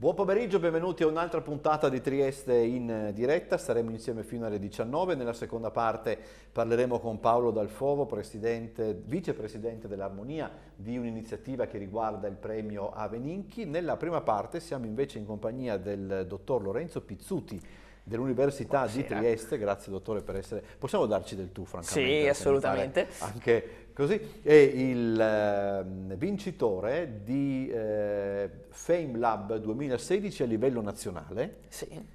Buon pomeriggio, benvenuti a un'altra puntata di Trieste in eh, diretta, saremo insieme fino alle 19, nella seconda parte parleremo con Paolo Dalfovo, vicepresidente dell'Armonia di un'iniziativa che riguarda il premio Aveninchi, nella prima parte siamo invece in compagnia del dottor Lorenzo Pizzuti, dell'Università di eh. Trieste. Grazie dottore per essere... Possiamo darci del tu, francamente? Sì, assolutamente. Anche Così è il eh, vincitore di eh, Fame Lab 2016 a livello nazionale. Sì.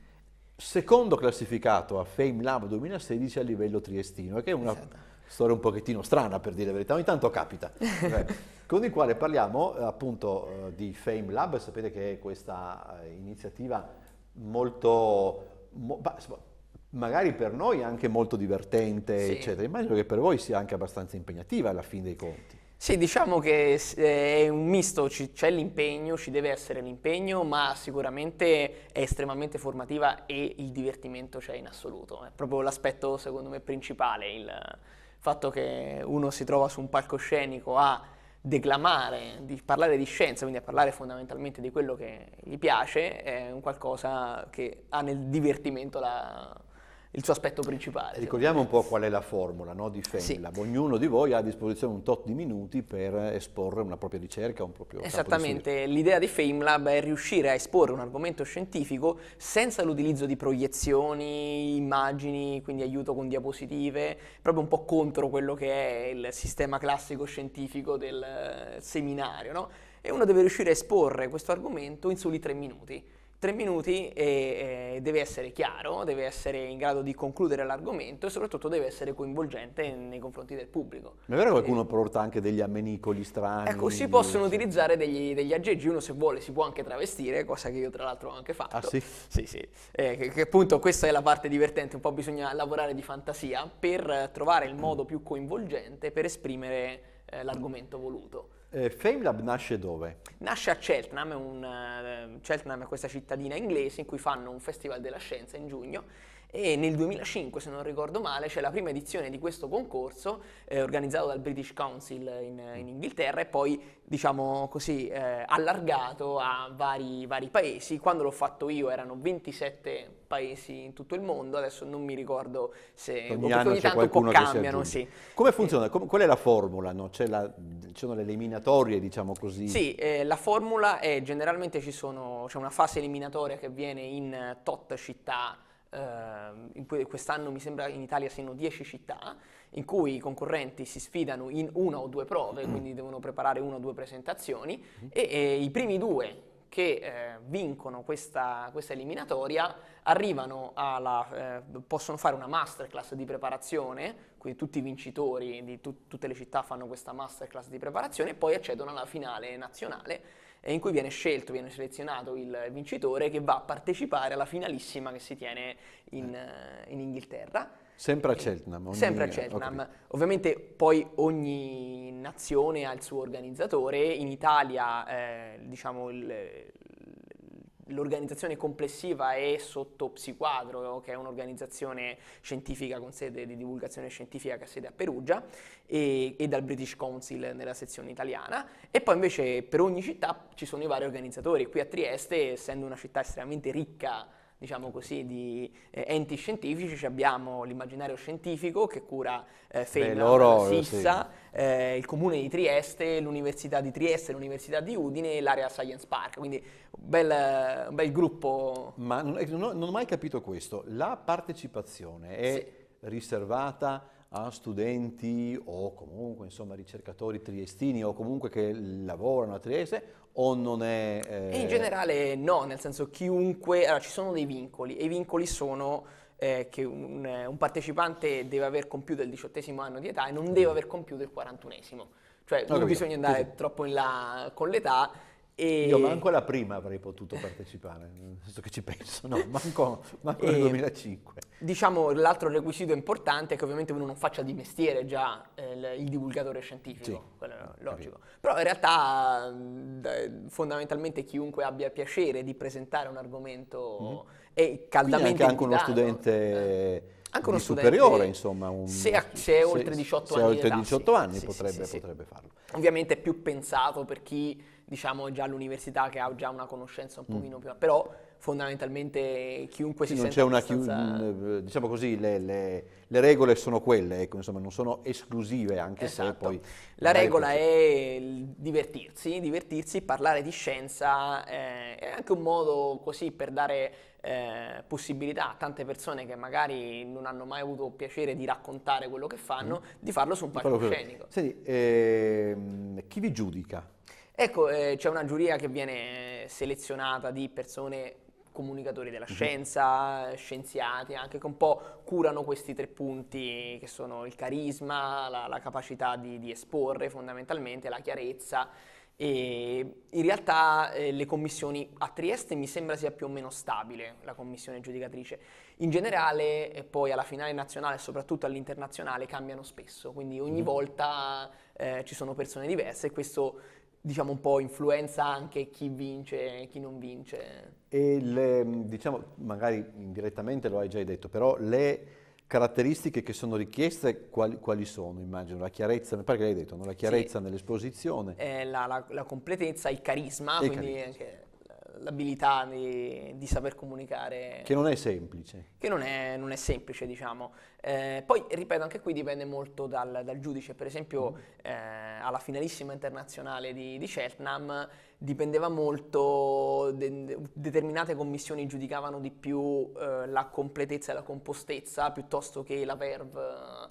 Secondo classificato a Fame Lab 2016 a livello triestino, che è una esatto. storia un pochettino strana per dire la verità, ogni tanto capita. Cioè, con il quale parliamo eh, appunto eh, di Fame Lab, sapete che è questa iniziativa molto mo, magari per noi anche molto divertente, sì. eccetera. Immagino che per voi sia anche abbastanza impegnativa alla fine dei conti. Sì, diciamo che eh, è un misto, c'è l'impegno, ci deve essere l'impegno, ma sicuramente è estremamente formativa e il divertimento c'è in assoluto. È proprio l'aspetto, secondo me, principale, il fatto che uno si trova su un palcoscenico a declamare, di parlare di scienza, quindi a parlare fondamentalmente di quello che gli piace, è un qualcosa che ha nel divertimento la, il suo aspetto principale. Ricordiamo un po' qual è la formula no, di Fenlab. Sì. Ognuno di voi ha a disposizione un tot di minuti per esporre una propria ricerca, un proprio Esattamente, l'idea di FameLab è riuscire a esporre un argomento scientifico senza l'utilizzo di proiezioni, immagini, quindi aiuto con diapositive, proprio un po' contro quello che è il sistema classico scientifico del eh, seminario. No? E uno deve riuscire a esporre questo argomento in soli tre minuti. Tre minuti e, e eh, deve essere chiaro, deve essere in grado di concludere l'argomento e soprattutto deve essere coinvolgente nei confronti del pubblico. Ma è vero che eh, qualcuno e, porta anche degli ammenicoli strani? Ecco, si possono utilizzare degli, degli, aggeggi, uno se vuole si può anche travestire, cosa che io tra l'altro ho anche fatto. Ah sì? Sì, sì. Eh, che, che, appunto questa è la parte divertente, un po' bisogna lavorare di fantasia per trovare il mm. modo più coinvolgente per esprimere eh, l'argomento voluto. Eh, FameLab nasce dove? Nasce a Cheltenham, un, uh, Cheltenham è questa cittadina inglese in cui fanno un festival della scienza in giugno e nel 2005, se non ricordo male, c'è la prima edizione di questo concorso eh, organizzato dal British Council in, in Inghilterra e poi, diciamo così, eh, allargato a vari, vari, paesi. Quando l'ho fatto io erano 27 paesi in tutto il mondo, adesso non mi ricordo se ogni, anno ogni tanto un po' cambiano. Sì. Come funziona? Com- qual è la formula? No? La, sono le eliminatorie, diciamo così? Sì, eh, la formula è generalmente c'è una fase eliminatoria che avviene in tot città eh, quest'anno mi sembra in Italia siano 10 città, in cui i concorrenti si sfidano in una o due prove, mm. quindi devono preparare una o due presentazioni, mm-hmm. e, e i primi due che eh, vincono questa, questa, eliminatoria arrivano alla, eh, possono fare una masterclass di preparazione, quindi tutti i vincitori di tut- tutte le città fanno questa masterclass di preparazione e poi accedono alla finale nazionale in cui viene scelto, viene selezionato il vincitore che va a partecipare alla finalissima che si tiene in, eh. Eh, in Inghilterra. Sempre a eh, Cheltenham. Ogni... Sempre a Cheltenham. Okay. Ovviamente poi ogni nazione ha il suo organizzatore, in Italia eh, diciamo il, l'organizzazione complessiva è sotto Psiquadro, che è un'organizzazione scientifica con sede di divulgazione scientifica che ha sede a Perugia e, e, dal British Council nella sezione italiana e poi invece per ogni città ci sono i vari organizzatori. Qui a Trieste, essendo una città estremamente ricca diciamo così, di eh, enti scientifici, abbiamo l'immaginario scientifico che cura eh, Femina, Sissa, sì. eh, il comune di Trieste, l'università di Trieste, l'università di Udine e l'area Science Park, quindi un bel, un bel gruppo. Ma non, non, ho mai capito questo, la partecipazione è sì. riservata a studenti o comunque insomma ricercatori triestini o comunque che lavorano a Trieste o non è... Eh... In generale no, nel senso chiunque... Allora, ci sono dei vincoli e i vincoli sono eh, che un, un, eh, partecipante deve aver compiuto il diciottesimo anno di età e non deve mm. aver compiuto il quarantunesimo. Cioè non, bisogna andare troppo in là con l'età e... Io manco alla prima avrei potuto partecipare, nel senso che ci penso, no, manco, manco nel 2005. Diciamo, l'altro requisito importante è che ovviamente uno non faccia di mestiere già eh, il divulgatore scientifico, sì, quello è logico. Capito. Però in realtà eh, fondamentalmente chiunque abbia piacere di presentare un argomento mm. è caldamente Quindi anche, anche uno studente... Eh anche uno superiore, insomma. Un, se, ha, se, è oltre 18 se, anni. Se è oltre 18 anni sì, potrebbe, sì, sì, potrebbe farlo. Ovviamente è più pensato per chi diciamo già all'università che ha già una conoscenza un mm. pochino mm. più, però fondamentalmente chiunque sì, si non c'è una abbastanza... Eh, diciamo così le, le, le, regole sono quelle ecco, insomma non sono esclusive anche esatto. se poi la regola è divertirsi divertirsi parlare di scienza eh, è anche un modo così per dare eh, possibilità a tante persone che magari non hanno mai avuto piacere di raccontare quello che fanno mm. di farlo su un palcoscenico Senti, ehm, chi vi giudica Ecco, eh, c'è una giuria che viene selezionata di persone comunicatori della mhm. scienza, mm-hmm. scienziati, anche che un po' curano questi tre punti che sono il carisma, la, la capacità di, di, esporre fondamentalmente, la chiarezza. E in realtà eh, le commissioni a Trieste mi sembra sia più o meno stabile la commissione giudicatrice. In generale, eh, poi alla finale nazionale e soprattutto all'internazionale cambiano spesso, quindi ogni mm-hmm. volta eh, ci sono persone diverse e questo diciamo un po' influenza anche chi vince e chi non vince. E le, diciamo, magari indirettamente lo hai già detto, però le caratteristiche che sono richieste quali, quali sono? Immagino la chiarezza, mi pare che l'hai detto, no? la chiarezza sì. nell'esposizione. Eh, la, la, la, completezza, il carisma, e quindi carisma. anche l'abilità di, di, saper comunicare. Che non è semplice. Che non è, non è semplice, diciamo. Eh, poi, ripeto, anche qui dipende molto dal, dal giudice. Per esempio, mm. eh, alla finalissima internazionale di, di Cheltenham dipendeva molto, de, determinate commissioni giudicavano di più eh, la completezza e la compostezza piuttosto che la verve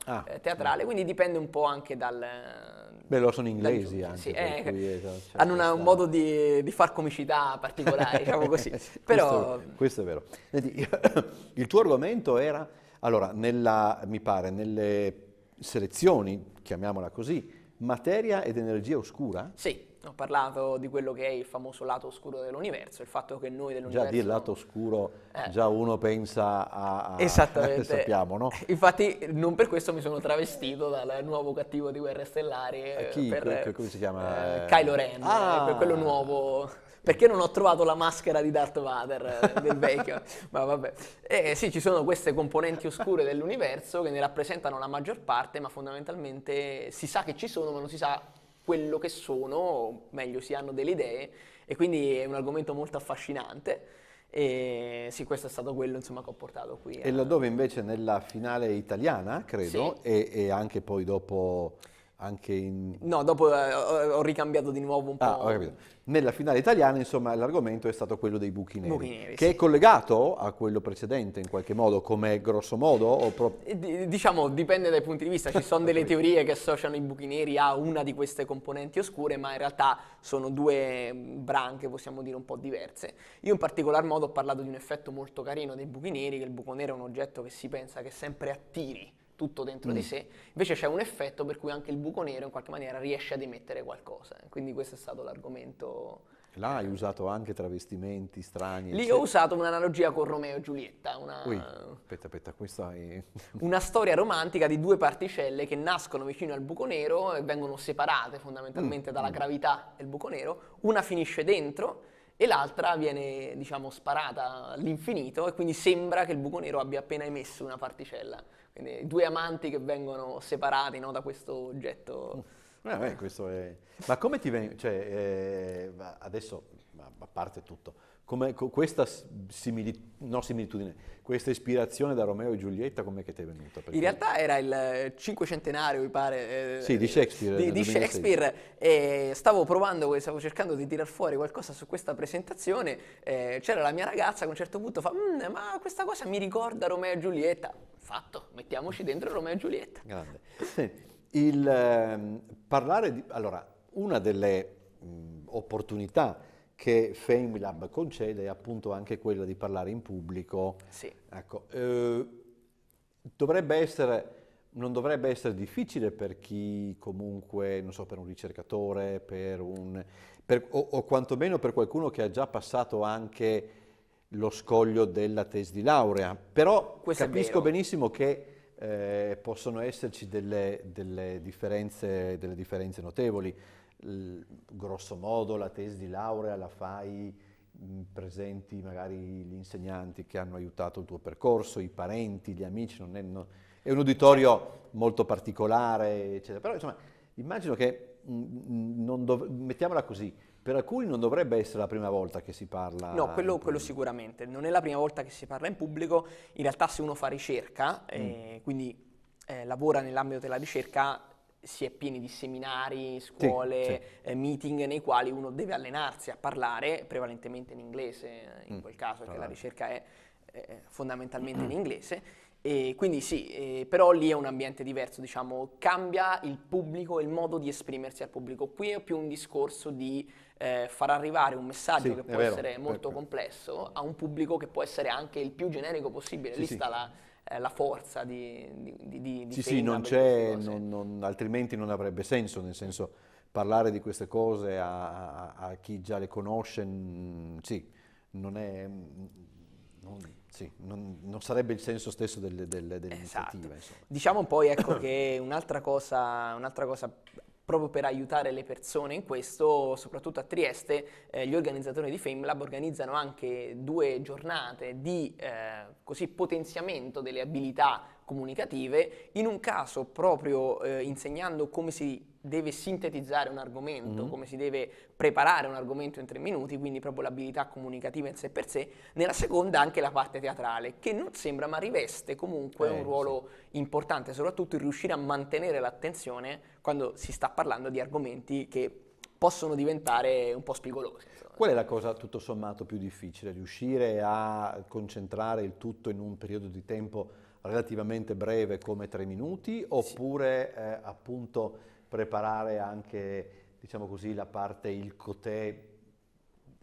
ah, eh, teatrale, mm. quindi dipende un po' anche dal Beh, loro sono inglesi anche, sì, eh, cui, eh, cioè, hanno una, un modo di, di far comicità particolare, diciamo così. Però... Questo, questo, è vero. Senti, il tuo argomento era, allora, nella, mi pare, nelle selezioni, chiamiamola così, materia ed energia oscura? Sì, ho parlato di quello che è il famoso lato oscuro dell'universo, il fatto che noi dell'universo... Già dire lato oscuro, eh. già uno pensa a... a Esattamente. sappiamo, no? Infatti non per questo mi sono travestito dal nuovo cattivo di Guerre Stellari. Eh, eh chi? Per, que- come si chiama? Eh, Kylo Ren, eh, ah. per quello nuovo... Perché non ho trovato la maschera di Darth Vader eh, del vecchio? Ma vabbè. Eh, sì, ci sono queste componenti oscure dell'universo che ne rappresentano la maggior parte, ma fondamentalmente si sa che ci sono, ma non si sa quello che sono, o meglio si hanno delle idee e quindi è un argomento molto affascinante. E sì, questo è stato quello insomma, che ho portato qui. E laddove invece nella finale italiana, credo, sì. e, e, anche poi dopo anche in... No, dopo eh, ho ricambiato di nuovo un ah, po'. Ah, ho capito. Nella finale italiana, insomma, l'argomento è stato quello dei buchi neri, buchi neri che sì. è collegato a quello precedente in qualche modo, come grosso modo? Pro... Eh, diciamo, dipende dai punti di vista. Ci sono delle teorie che associano i buchi neri a una di queste componenti oscure, ma in realtà sono due branche, possiamo dire, un po' diverse. Io in particolar modo ho parlato di un effetto molto carino dei buchi neri, che il buco nero è un oggetto che si pensa che sempre attiri tutto dentro mm. di sé, invece c'è un effetto per cui anche il buco nero in qualche maniera riesce ad emettere qualcosa, quindi questo è stato l'argomento. Là hai usato anche travestimenti strani. Lì ho usato un'analogia con Romeo e Giulietta. Una, Ui, aspetta, aspetta, questa è... una storia romantica di due particelle che nascono vicino al buco nero e vengono separate fondamentalmente mm. dalla mm. gravità del buco nero. Una finisce dentro e l'altra viene, diciamo, sparata all'infinito e quindi sembra che il buco nero abbia appena emesso una particella. Quindi due amanti che vengono separati no, da questo oggetto. Mm. Eh, beh, questo è... Ma come ti vengono? Cioè, eh, adesso, a parte tutto, come, questa simili, no, similitudine, questa ispirazione da Romeo e Giulietta, com'è che ti è venuta? Perché... In realtà era il cinquecentenario, mi pare. Eh, sì, di Shakespeare. Di, di Shakespeare e stavo provando, stavo cercando di tirar fuori qualcosa su questa presentazione. Eh, c'era la mia ragazza che a un certo punto fa, mm, ma questa cosa mi ricorda Romeo e Giulietta. Fatto, mettiamoci dentro Romeo e Giulietta. Grande. Il, eh, parlare di... Allora, una delle mh, opportunità che FameLab concede è appunto anche quella di parlare in pubblico. Sì. Ecco, eh, dovrebbe essere non dovrebbe essere difficile per chi comunque, non so, per un ricercatore, per un, per, o, o, quantomeno per qualcuno che ha già passato anche lo scoglio della tesi di laurea. Però Questo capisco benissimo che eh, possono esserci delle, delle, differenze, delle differenze notevoli grosso modo la tesi di laurea la fai mm, presenti magari gli insegnanti che hanno aiutato il tuo percorso, i parenti, gli amici, non è, non, è un uditorio molto particolare, eccetera. Però insomma, immagino che, mm, mm, dov- mettiamola così, per alcuni non dovrebbe essere la prima volta che si parla. No, quello, quello, sicuramente, non è la prima volta che si parla in pubblico, in realtà se uno fa ricerca, mm. eh, quindi eh, lavora nell'ambito della ricerca, si è pieni di seminari, scuole, sì, sì. Eh, meeting nei quali uno deve allenarsi a parlare prevalentemente in inglese, eh, in mm, quel caso, perché la certo. ricerca è, è fondamentalmente in inglese. E quindi sì, eh, però lì è un ambiente diverso, diciamo, cambia il pubblico, il modo di esprimersi al pubblico. Qui è più un discorso di eh, far arrivare un messaggio sì, che può vero, essere molto complesso a un pubblico che può essere anche il più generico possibile. lì sta la eh, la forza di, di, di, di Sì, sì, non non, non, altrimenti non avrebbe senso, nel senso parlare di queste cose a, a, a chi già le conosce, mh, sì, non è... Mm, non, sì, non, non, sarebbe il senso stesso delle, delle, dell'iniziativa. Esatto. Diciamo poi ecco che un'altra cosa, un'altra cosa proprio per aiutare le persone in questo, soprattutto a Trieste, eh, gli organizzatori di FameLab organizzano anche due giornate di eh, così, potenziamento delle abilità comunicative, in un caso proprio eh, insegnando come si deve sintetizzare un argomento, mm-hmm. come si deve preparare un argomento in tre minuti, quindi proprio l'abilità comunicativa in sé per sé, nella seconda anche la parte teatrale, che non sembra ma riveste comunque eh, un ruolo sì. importante, soprattutto il riuscire a mantenere l'attenzione quando si sta parlando di argomenti che possono diventare un po' spigolosi. Insomma. Qual è la cosa tutto sommato più difficile? Riuscire a concentrare il tutto in un periodo di tempo relativamente breve come tre minuti oppure sì. eh, appunto preparare anche, diciamo così, la parte, il cotè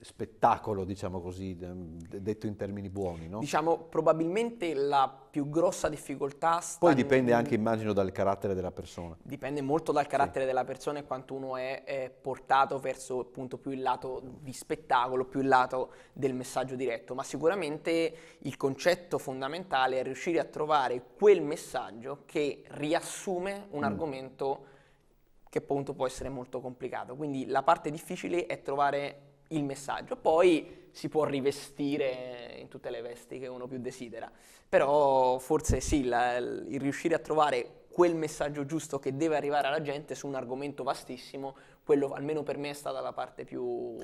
spettacolo, diciamo così, detto in termini buoni, no? Diciamo, probabilmente la più grossa difficoltà sta... Poi dipende anche, immagino, dal carattere della persona. Dipende molto dal carattere sì. della persona e quanto uno è, è, portato verso appunto più il lato di spettacolo, più il lato del messaggio diretto, ma sicuramente il concetto fondamentale è riuscire a trovare quel messaggio che riassume un mm. argomento che appunto può essere molto complicato. Quindi la parte difficile è trovare il messaggio, poi si può rivestire in tutte le vesti che uno più desidera, però forse sì, la, il riuscire a trovare quel messaggio giusto che deve arrivare alla gente su un argomento vastissimo, quello almeno per me è stata la parte più,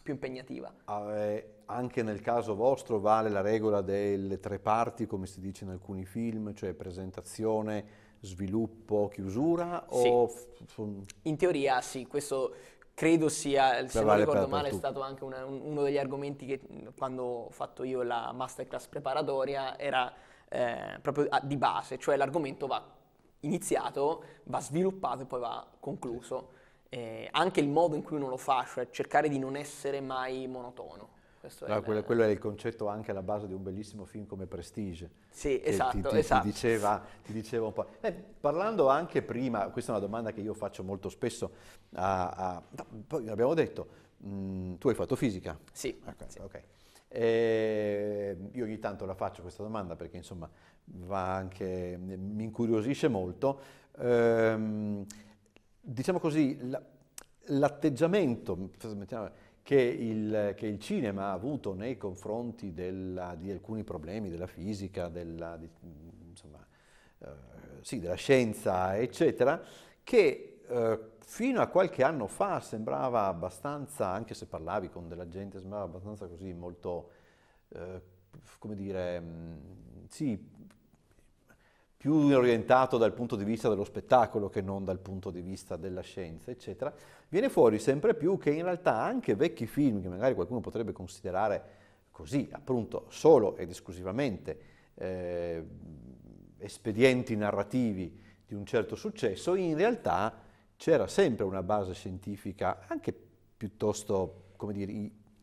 più impegnativa. Ah, eh, anche nel caso vostro vale la regola delle tre parti, come si dice in alcuni film, cioè presentazione, sviluppo, chiusura? Sì. in teoria sì, questo credo sia, Beh, se vale non ricordo male, è stato anche una, un, uno degli argomenti che quando ho fatto io la masterclass preparatoria era eh, proprio a, di base, cioè l'argomento va iniziato, va sviluppato e poi va concluso. Eh, anche il modo in cui uno lo fa, cioè cercare di non essere mai monotono. No, quello, quello, è il concetto anche alla base di un bellissimo film come Prestige. Sì, esatto, ti, ti, esatto. Ti esatto. diceva, ti diceva, un po'. Eh, parlando anche prima, questa è una domanda che io faccio molto spesso, a, a, poi abbiamo detto, mh, mm, tu hai fatto fisica? Sì. Okay, sì. Okay. Eh, io ogni tanto la faccio questa domanda perché insomma anche, mi incuriosisce molto. Eh, diciamo così, la, l'atteggiamento, che il, che il, cinema ha avuto nei confronti della, di alcuni problemi della fisica, della, di, insomma, eh, sì, della scienza, eccetera, che eh, fino a qualche anno fa sembrava abbastanza, anche se parlavi con della gente, sembrava abbastanza così molto, eh, come dire, mm, sì, più orientato dal punto di vista dello spettacolo che non dal punto di vista della scienza, eccetera viene fuori sempre più che in realtà anche vecchi film, che magari qualcuno potrebbe considerare così, appunto, solo ed esclusivamente eh, espedienti narrativi di un certo successo, in realtà c'era sempre una base scientifica anche piuttosto, come dire,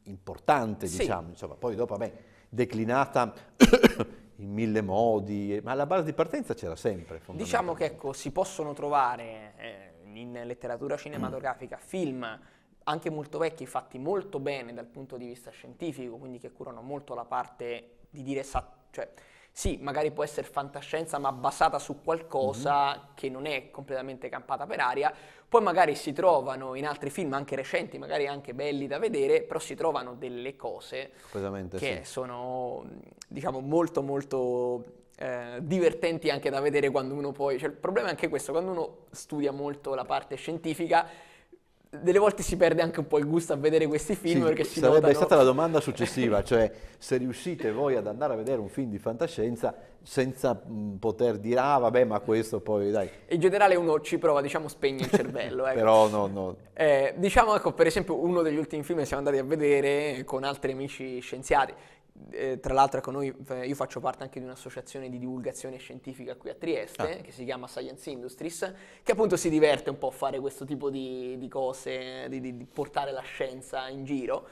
importante, sì. diciamo, insomma, poi dopo, vabbè, declinata in mille modi, ma la base di partenza c'era sempre. Diciamo che ecco, si possono trovare eh, in letteratura cinematografica, film anche molto vecchi, fatti molto bene dal punto di vista scientifico, quindi che curano molto la parte di dire, cioè sì, magari può essere fantascienza, ma basata su qualcosa mm-hmm. che non è completamente campata per aria. Poi magari si trovano in altri film, anche recenti, magari anche belli da vedere, però si trovano delle cose che sì. sono, diciamo, molto molto eh, divertenti anche da vedere quando uno poi... Cioè, il problema è anche questo, quando uno studia molto la parte scientifica, delle volte si perde anche un po' il gusto a vedere questi film sì, perché si sarebbe notano... stata la domanda successiva cioè se riuscite voi ad andare a vedere un film di fantascienza senza mh, poter dire ah vabbè ma questo poi dai in generale uno ci prova diciamo spegne il cervello ecco. però no no eh, diciamo ecco per esempio uno degli ultimi film che siamo andati a vedere con altri amici scienziati eh, tra l'altro ecco, noi, eh, io faccio parte anche di un'associazione di divulgazione scientifica qui a Trieste, ah. che si chiama Science Industries, che appunto si diverte un po' a fare questo tipo di, di cose, di, di, di portare la scienza in giro.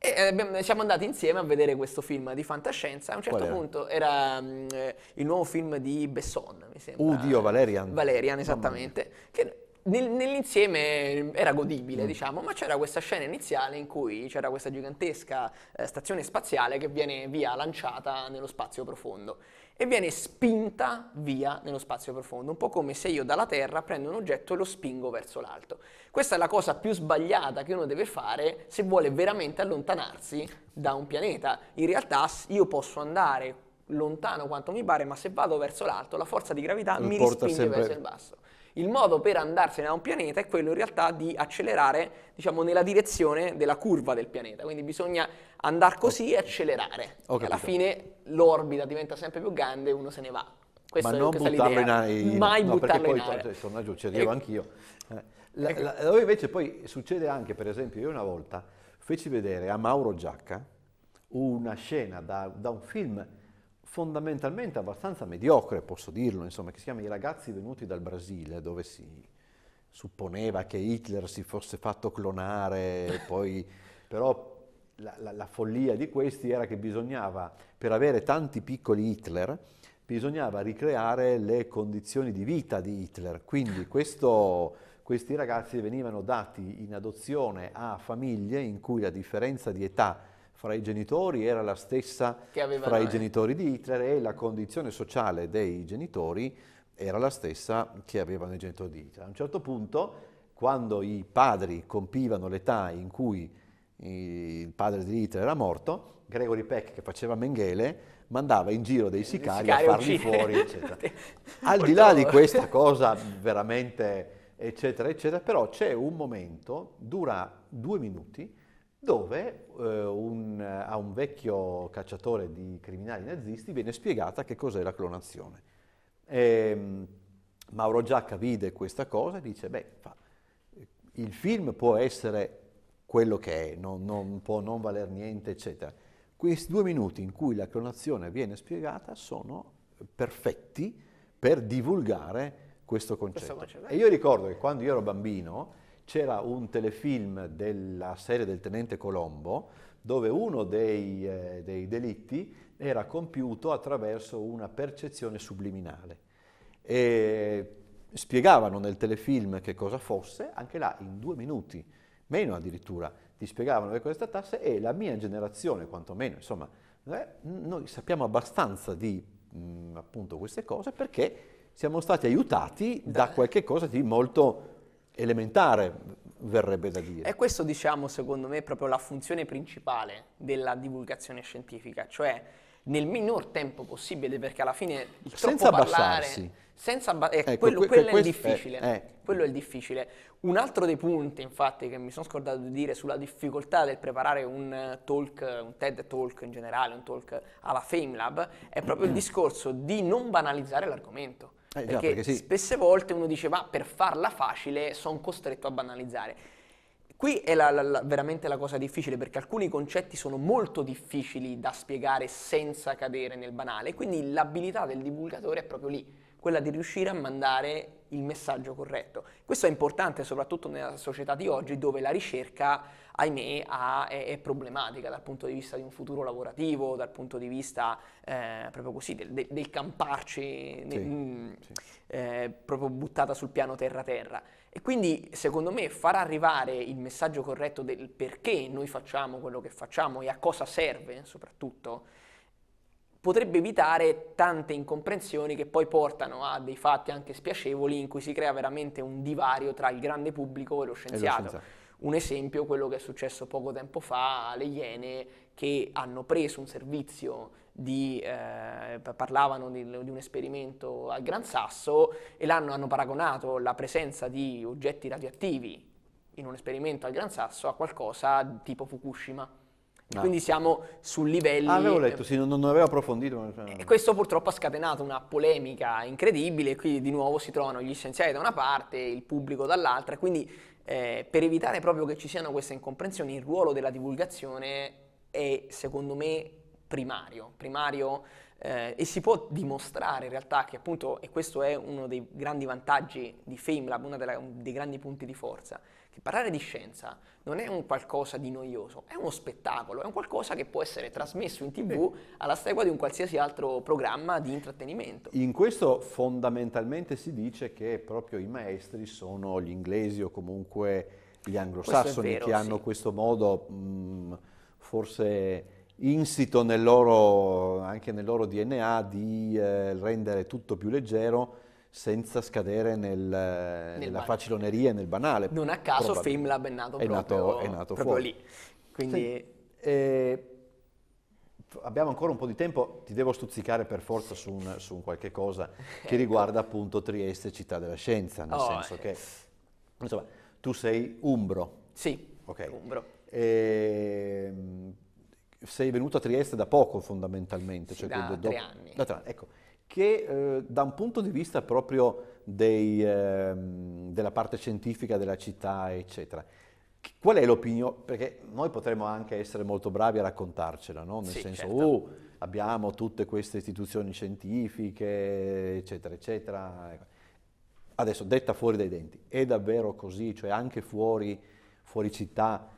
E eh, abbiamo, siamo andati insieme a vedere questo film di fantascienza. A un certo era? punto era um, il nuovo film di Besson, mi sembra. Udio, Valerian. Valerian, esattamente. Che nell'insieme era godibile, mm. diciamo, ma c'era questa scena iniziale in cui c'era questa gigantesca eh, stazione spaziale che viene via lanciata nello spazio profondo e viene spinta via nello spazio profondo, un po' come se io dalla Terra prendo un oggetto e lo spingo verso l'alto. Questa è la cosa più sbagliata che uno deve fare se vuole veramente allontanarsi da un pianeta. In realtà io posso andare lontano quanto mi pare, ma se vado verso l'alto la forza di gravità lo mi rispinge sempre... verso il basso il modo per andarsene da un pianeta è quello in realtà di accelerare, diciamo, nella direzione della curva del pianeta. Quindi bisogna andare così e accelerare. Alla fine l'orbita diventa sempre più grande e uno se ne va. Questa, Ma non buttarlo in aria. Mai no, buttarlo in aria. Cioè, Sono giù, ci arrivo e... anch'io. Eh, ecco. La, la, invece poi succede anche, per esempio, io una volta feci vedere a Mauro Giacca una scena da, da un film fondamentalmente abbastanza mediocre, posso dirlo, insomma, che si chiama I ragazzi venuti dal Brasile, dove si supponeva che Hitler si fosse fatto clonare, poi, però la, la, la, follia di questi era che bisognava, per avere tanti piccoli Hitler, bisognava ricreare le condizioni di vita di Hitler. Quindi questo, questi ragazzi venivano dati in adozione a famiglie in cui la differenza di età fra i genitori era la stessa che aveva fra noi. i genitori di Hitler e la condizione sociale dei genitori era la stessa che avevano i genitori di Hitler. A un certo punto, quando i padri compivano l'età in cui il padre di Hitler era morto, Gregory Peck, che faceva Mengele, mandava in giro dei sicari, sicari a farli uccide. fuori, eccetera. Al di là di questa cosa veramente, eccetera, eccetera, però c'è un momento, dura due minuti, dove eh, un, eh, a un vecchio cacciatore di criminali nazisti viene spiegata che cos'è la clonazione. E, ehm, Mauro Giacca vide questa cosa e dice, beh, fa, il film può essere quello che è, non, non può non valer niente, eccetera. Questi due minuti in cui la clonazione viene spiegata sono perfetti per divulgare questo concetto. E io ricordo che quando io ero bambino, c'era un telefilm della serie del Tenente Colombo dove uno dei, eh, dei delitti era compiuto attraverso una percezione subliminale. E spiegavano nel telefilm che cosa fosse, anche là in due minuti, meno addirittura, ti spiegavano che cosa trattasse e la mia generazione, quantomeno, insomma, eh, noi sappiamo abbastanza di mh, mm, appunto queste cose perché siamo stati aiutati da qualche cosa di molto elementare, verrebbe da dire. E questo diciamo secondo me è proprio la funzione principale della divulgazione scientifica, cioè nel minor tempo possibile perché alla fine il senza parlare senza abbassarsi. eh, ecco, quello, que- quello è difficile. È, è. Eh. Quello è il difficile. Un altro dei punti, infatti, che mi sono scordato di dire sulla difficoltà del preparare un eh, talk, un TED talk in generale, un talk alla FameLab, è proprio il discorso di non banalizzare l'argomento. Eh, perché, perché sì. spesse volte uno dice, ma per farla facile sono costretto a banalizzare. Qui è la, la, la, veramente la cosa difficile perché alcuni concetti sono molto difficili da spiegare senza cadere nel banale, quindi l'abilità del divulgatore è proprio lì quella di riuscire a mandare il messaggio corretto. Questo è importante soprattutto nella società di oggi dove la ricerca, ahimè, ha, è, è, problematica dal punto di vista di un futuro lavorativo, dal punto di vista eh, proprio così del, del, del camparci, sì, mh, mm, sì. Eh, proprio buttata sul piano terra-terra. E quindi secondo me far arrivare il messaggio corretto del perché noi facciamo quello che facciamo e a cosa serve soprattutto potrebbe evitare tante incomprensioni che poi portano a dei fatti anche spiacevoli in cui si crea veramente un divario tra il grande pubblico e lo scienziato. E lo scienziato. Un esempio, quello che è successo poco tempo fa alle Iene, che hanno preso un servizio di, eh, parlavano di, di, un esperimento al Gran Sasso e l'hanno hanno paragonato la presenza di oggetti radioattivi in un esperimento al Gran Sasso a qualcosa tipo Fukushima. No. Ah. Quindi siamo su livelli... Ah, avevo letto, eh, sì, non, non avevo approfondito. Cioè e questo purtroppo ha scatenato una polemica incredibile, qui di nuovo si trovano gli scienziati da una parte, il pubblico dall'altra, quindi eh, per evitare proprio che ci siano queste incomprensioni, il ruolo della divulgazione è, secondo me, primario. primario eh, e si può dimostrare in realtà che appunto, e questo è uno dei grandi vantaggi di FameLab, uno dei grandi punti di forza, che parlare di scienza non è un qualcosa di noioso, è uno spettacolo, è un qualcosa che può essere trasmesso in tv alla stregua di un qualsiasi altro programma di intrattenimento. In questo fondamentalmente si dice che proprio i maestri sono gli inglesi o comunque gli anglosassoni vero, che hanno sì. questo modo mh, mm, forse insito nel loro, anche nel loro DNA di eh, rendere tutto più leggero senza scadere nel, nel nella faciloneria e nel banale. Non a caso FameLab è nato, è proprio, nato, è nato proprio lì. Quindi... Sì. Eh, abbiamo ancora un po' di tempo, ti devo stuzzicare per forza su un, su un qualche cosa che riguarda ecco. appunto Trieste, città della scienza, nel oh, senso eh. che, insomma, tu sei umbro. Sì, okay. umbro. E, ehm, sei venuto a Trieste da poco fondamentalmente. Sì, cioè da, da tre anni. Da tre, ecco che eh, da un punto di vista proprio dei, eh, della parte scientifica della città, eccetera, qual è l'opinione? Perché noi potremmo anche essere molto bravi a raccontarcela, no? nel sì, senso, certo. oh, abbiamo tutte queste istituzioni scientifiche, eccetera, eccetera. Adesso, detta fuori dai denti, è davvero così? Cioè anche fuori, fuori città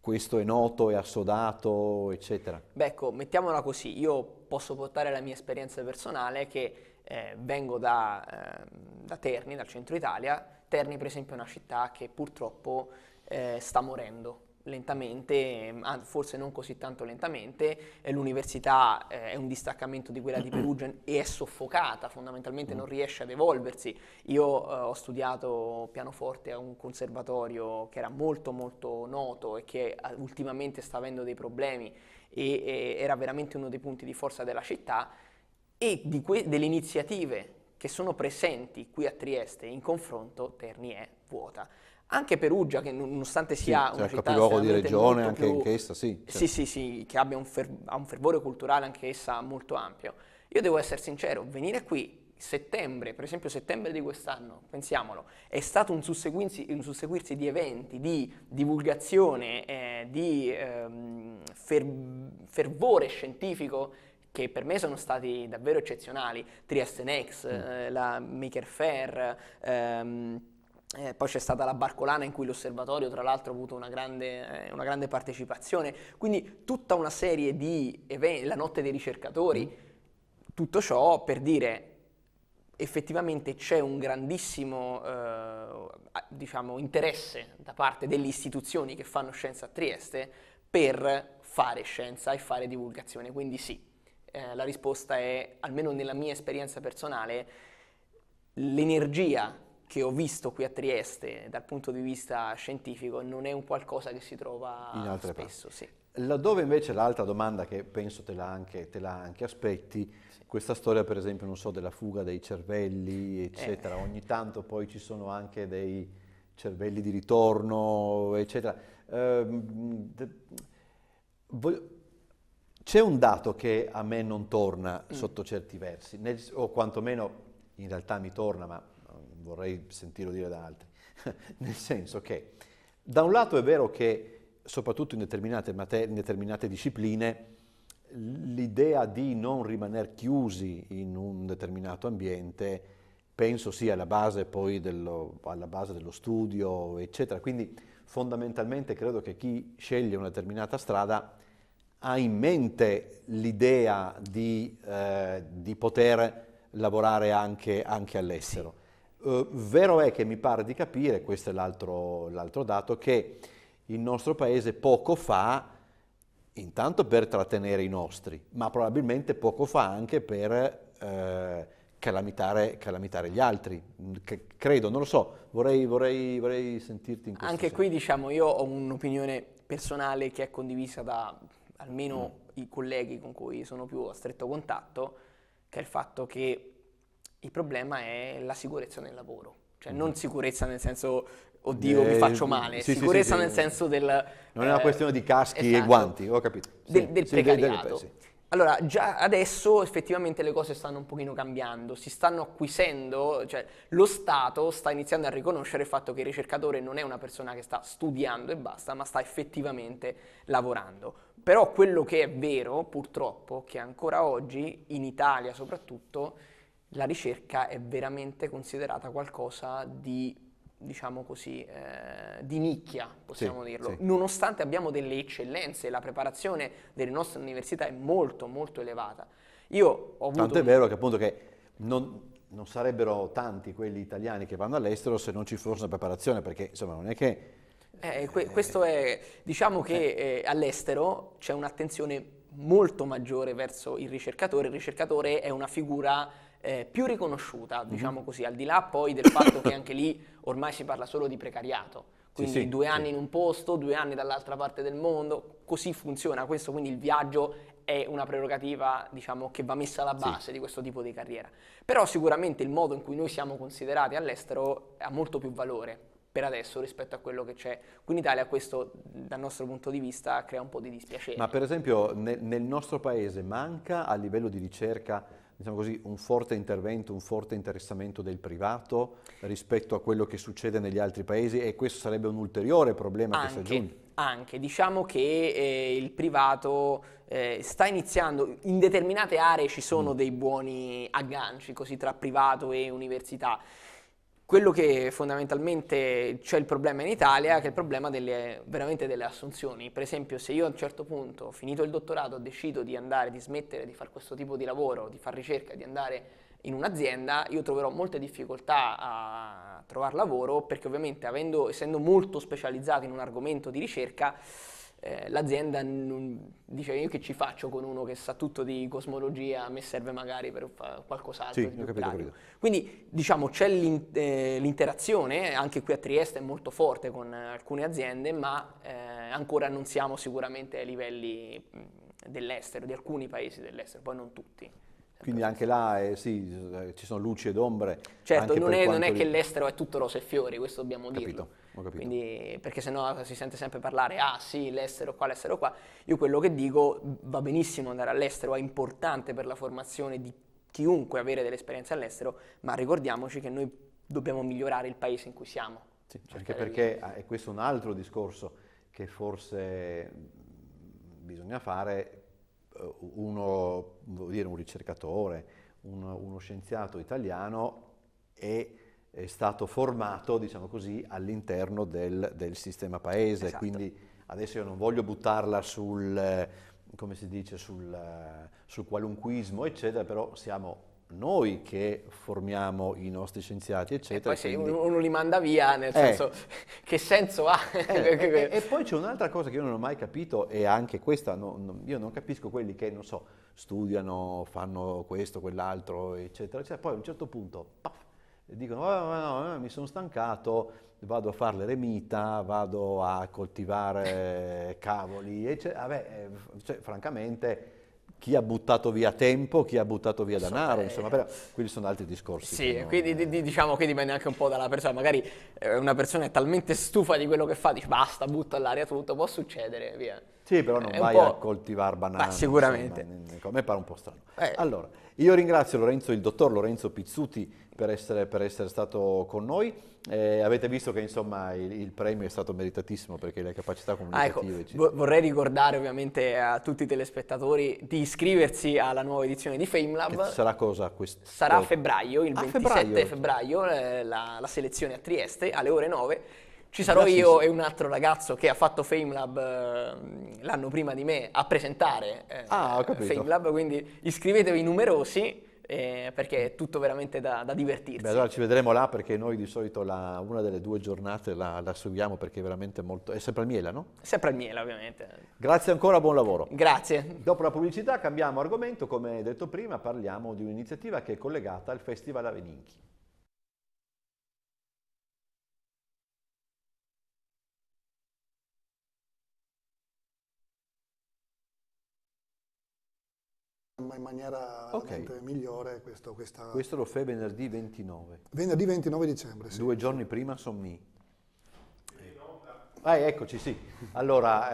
questo è noto, è assodato, eccetera? Beh, ecco, mettiamola così, io posso portare la mia esperienza personale che eh, vengo da, eh, da, Terni, dal centro Italia. Terni per esempio è una città che purtroppo eh, sta morendo lentamente, ehm, forse non così tanto lentamente, l'università eh, è un distaccamento di quella di Perugia e è soffocata, fondamentalmente mm. non riesce ad evolversi. Io eh, ho studiato pianoforte a un conservatorio che era molto molto noto e che eh, ultimamente sta avendo dei problemi e, e era veramente uno dei punti di forza della città e que- delle iniziative che sono presenti qui a Trieste in confronto Terni è vuota. Anche Perugia, che nonostante sia cioè, sì, una cioè, città capoluogo di regione, anche, più, anche essa, sì, certo. sì, sì, sì, che abbia un, fer- un fervore culturale anche essa molto ampio. Io devo essere sincero, venire qui settembre, per esempio settembre di quest'anno, pensiamolo, è stato un susseguirsi, un susseguirsi di eventi, di divulgazione, eh, di ehm, fer- fervore scientifico che per me sono stati davvero eccezionali, Trieste Next, mm. eh, la Maker Fair, ehm, eh, poi c'è stata la Barcolana in cui l'osservatorio tra l'altro ha avuto una grande, eh, una grande partecipazione, quindi tutta una serie di eventi, la notte dei ricercatori, mm. tutto ciò per dire effettivamente c'è un grandissimo eh, diciamo, interesse da parte delle istituzioni che fanno scienza a Trieste per fare scienza e fare divulgazione. Quindi sì, eh, la risposta è, almeno nella mia esperienza personale, l'energia che ho visto qui a Trieste dal punto di vista scientifico non è un qualcosa che si trova In spesso. Sì. Laddove invece l'altra domanda che penso te la anche, te la anche aspetti, sì. questa storia per esempio, non so, della fuga dei cervelli, eccetera, eh. ogni tanto poi ci sono anche dei cervelli di ritorno, eccetera. Uh, ehm, voglio, c'è un dato che a me non torna mm. sotto certi versi, nel, o quantomeno in realtà mi torna, ma vorrei sentirlo dire da altri, nel senso che da un lato è vero che soprattutto in determinate, mater- in determinate discipline, l'idea di non rimanere chiusi in un determinato ambiente penso sia la base poi dello, alla base dello studio, eccetera. Quindi fondamentalmente credo che chi sceglie una determinata strada ha in mente l'idea di, eh, di poter lavorare anche, anche all'estero. Eh, vero è che mi pare di capire, questo è l'altro, l'altro dato, che il nostro paese poco fa, intanto per trattenere i nostri, ma probabilmente poco fa anche per eh, calamitare, calamitare, gli altri. C- credo, non lo so, vorrei, vorrei, vorrei sentirti in questo Anche senso. qui diciamo io ho un'opinione personale che è condivisa da almeno mm. i colleghi con cui sono più a stretto contatto, che è il fatto che il problema è la sicurezza nel lavoro. Cioè non mm. sicurezza nel senso oddio eh, mi faccio male, sì, sicurezza sì, nel senso del... Non eh, è una eh, questione di caschi esatto, e guanti, ho capito. del, del precariato. Del, allora, già adesso effettivamente le cose stanno un pochino cambiando, si stanno acquisendo, cioè lo Stato sta iniziando a riconoscere il fatto che il ricercatore non è una persona che sta studiando e basta, ma sta effettivamente lavorando. Però quello che è vero, purtroppo, che ancora oggi, in Italia soprattutto, la ricerca è veramente considerata qualcosa di diciamo così, eh, di nicchia, possiamo sì, dirlo, sì. nonostante abbiamo delle eccellenze, la preparazione delle nostre università è molto molto elevata. Io ho avuto... Tanto è vero che appunto che non, non sarebbero tanti quelli italiani che vanno all'estero se non ci fosse una preparazione, perché insomma non è che... Eh, eh que- questo è, diciamo che eh. eh, all'estero c'è un'attenzione molto maggiore verso il ricercatore, il ricercatore è una figura eh, più riconosciuta, mhm. diciamo così, al di là poi del fatto che anche lì ormai si parla solo di precariato. Quindi sì, sì, due anni sì. in un posto, due anni dall'altra parte del mondo, così funziona questo, quindi il viaggio è una prerogativa diciamo, che va messa alla base di questo tipo di carriera. Però sicuramente il modo in cui noi siamo considerati all'estero ha molto più valore per adesso rispetto a quello che c'è qui in Italia, questo dal nostro punto di vista crea un po' di dispiacere. Ma per esempio nel nostro paese manca a livello di ricerca diciamo così, un forte intervento, un forte interessamento del privato rispetto a quello che succede negli altri paesi e questo sarebbe un ulteriore problema anche, che si aggiunge. Anche, diciamo che eh, il privato eh, sta iniziando, in determinate aree ci sono mm. dei buoni agganci così tra privato e università, quello che fondamentalmente c'è il problema in Italia, che è il problema delle, veramente delle assunzioni. Per esempio, se io a un certo punto, finito il dottorato, decido di andare, di smettere di fare questo tipo di lavoro, di fare ricerca, di andare in un'azienda, io troverò molte difficoltà a trovare lavoro perché ovviamente avendo, essendo molto specializzato in un argomento di ricerca, eh, l'azienda non, dice io che ci faccio con uno che sa tutto di cosmologia, a me serve magari per qualcos'altro. Sì, capito, capito. Quindi diciamo c'è l'in- eh, l'interazione, eh, anche qui a Trieste è molto forte con alcune aziende, ma eh, ancora non siamo sicuramente ai livelli dell'estero, di alcuni paesi dell'estero, poi non tutti. Quindi anche là eh, sì, eh, ci sono luci ed ombre. Certo, non è, non è, che l'estero è tutto rose e fiori, questo dobbiamo dire. Quindi, perché sennò si sente sempre parlare, ah sì, l'estero qua, l'estero qua. Io quello che dico, va benissimo andare all'estero, è importante per la formazione di chiunque avere delle esperienze all'estero, ma ricordiamoci che noi dobbiamo migliorare il paese in cui siamo. Sì, cioè, anche eh, perché, ah, e questo è un altro discorso che forse mm, bisogna fare, eh, uno, dire, un ricercatore, uno, uno scienziato italiano è è stato formato, diciamo così, all'interno del, del sistema paese. Esatto. Quindi adesso io non voglio buttarla sul, eh, come si dice, sul, eh, sul qualunquismo, eccetera, però siamo noi che formiamo i nostri scienziati, eccetera. E poi se uno li manda via, nel eh. senso, che senso ha? Eh, e, e, poi c'è un'altra cosa che io non ho mai capito, e anche questa, no, no, io non capisco quelli che, non so, studiano, fanno questo, quell'altro, eccetera, eccetera. Poi a un certo punto, paf, dicono oh, no, no, eh, mi sono stancato, vado a fare l'eremita, vado a coltivare cavoli, eccetera. Vabbè, eh, cioè, francamente chi ha buttato via tempo, chi ha buttato via denaro, eh. insomma, però quelli sono altri discorsi. Sì, non... quindi di, diciamo che dipende anche un po' dalla persona, magari eh, una persona è talmente stufa di quello che fa, dice basta, butta all'aria tutto, può succedere, via. Sì, però non è vai a coltivare banane. Ma sicuramente. Insomma, a me pare un po' strano. Eh. Allora, io ringrazio Lorenzo, il dottor Lorenzo Pizzuti per essere, per essere stato con noi. Eh, avete visto che insomma il, il, premio è stato meritatissimo perché le capacità comunicative... Ah, ecco, vo- vorrei ricordare ovviamente a tutti i telespettatori di iscriversi alla nuova edizione di FameLab. Che sarà cosa? Quest- sarà a febbraio, il ah, 27 febbraio, febbraio eh, la, la selezione a Trieste alle ore 9 ci sarò io e un altro ragazzo che ha fatto FameLab eh, l'anno prima di me a presentare eh, ah, ho FameLab, quindi iscrivetevi numerosi. Eh, perché è tutto veramente da, da divertirsi. Beh, allora ci vedremo là perché noi di solito la, una delle due giornate la, la seguiamo perché è veramente molto... È sempre al miela, no? Sempre al miela, ovviamente. Grazie ancora, buon lavoro. Grazie. Dopo la pubblicità cambiamo argomento, come detto prima parliamo di un'iniziativa che è collegata al Festival Aveninchi. ma in maniera okay. migliore questo, questa... questo lo fai venerdì 29. Venerdì 29 dicembre, sì. Due giorni prima sono me. Ah, eccoci, sì. Allora,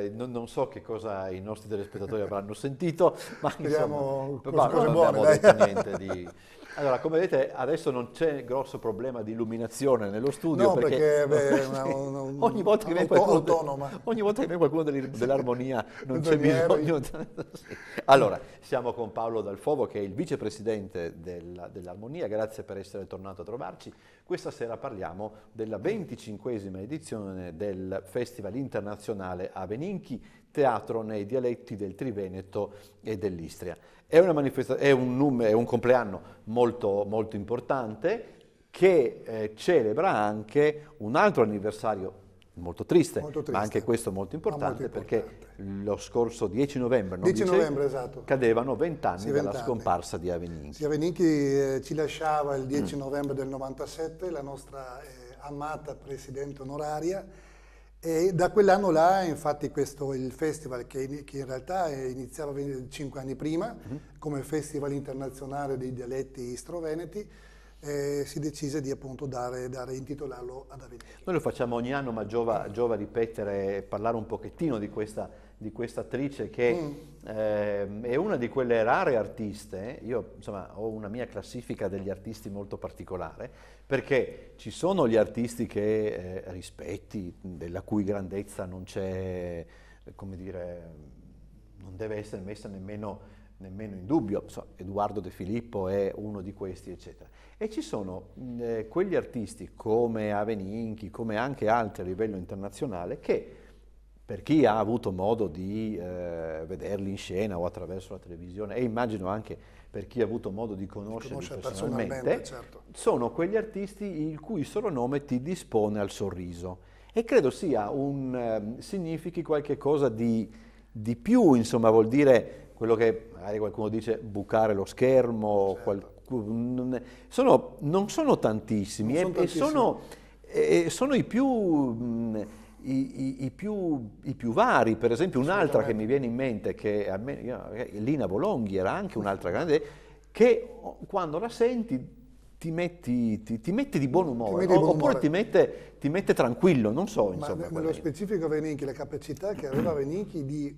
eh, non, non, so che cosa i nostri telespettatori avranno sentito, ma insomma, cose, non buone, abbiamo dai. detto niente di... Allora, come vedete, adesso non c'è grosso problema di illuminazione nello studio. No, perché, perché beh, una, una, un, ogni, volta che auto, qualcuno, ogni volta che viene qualcuno dell'armonia non c'è bisogno. allora, siamo con Paolo Dalfovo, che è il vicepresidente della, dell'Armonia. Grazie per essere tornato a trovarci. Questa sera parliamo della 25esima edizione del Festival Internazionale Aveninchi, teatro nei dialetti del Triveneto e dell'Istria. È, è, un, è, un, compleanno molto, molto importante che eh, celebra anche un altro anniversario Molto triste, molto triste, ma anche questo molto importante, molto importante, perché lo scorso 10 novembre, 10 dicevi, novembre esatto. cadevano 20 anni sì, dalla scomparsa di Aveninchi. Aveninchi eh, ci lasciava il 10 mm. novembre del 97, la nostra eh, amata Presidente onoraria, e da quell'anno là infatti questo, il festival che, che in realtà eh, iniziava 5 anni prima mm. come Festival Internazionale dei Dialetti Istroveneti, eh, si decise di appunto dare, dare, intitolarlo ad Avenelli. Noi lo facciamo ogni anno, ma giova, giova ripetere e parlare un pochettino di questa, di questa attrice che mm. eh, è una di quelle rare artiste, io insomma ho una mia classifica degli artisti molto particolare, perché ci sono gli artisti che eh, rispetti, della cui grandezza non c'è, come dire, non deve essere messa nemmeno, nemmeno in dubbio, so, Edoardo De Filippo è uno di questi, eccetera e ci sono mm, eh, quegli artisti come Aveninchi, come anche altri a livello internazionale, che per chi ha avuto modo di eh, vederli in scena o attraverso la televisione e immagino anche per chi ha avuto modo di conoscerli conoscere personalmente, personalmente certo. sono quegli artisti il cui solo nome ti dispone al sorriso e credo sia un eh, significhi qualche cosa di, di, più, insomma vuol dire quello che magari qualcuno dice bucare lo schermo, certo. qual, sono, non sono tantissimi, non eh, sono, tantissimi. Sono, sono, i più... Mm, I, i, i, più, i, più, vari, per esempio un'altra che mi viene in mente, che me, io, eh, Lina Bolonghi era anche un'altra grande, che oh, quando la senti ti metti, ti, ti metti di buon umore, ti di buon oppure umore. Mette, ti, mette, tranquillo, non so. Ma nello specifico Veninchi, la capacità che aveva Veninchi di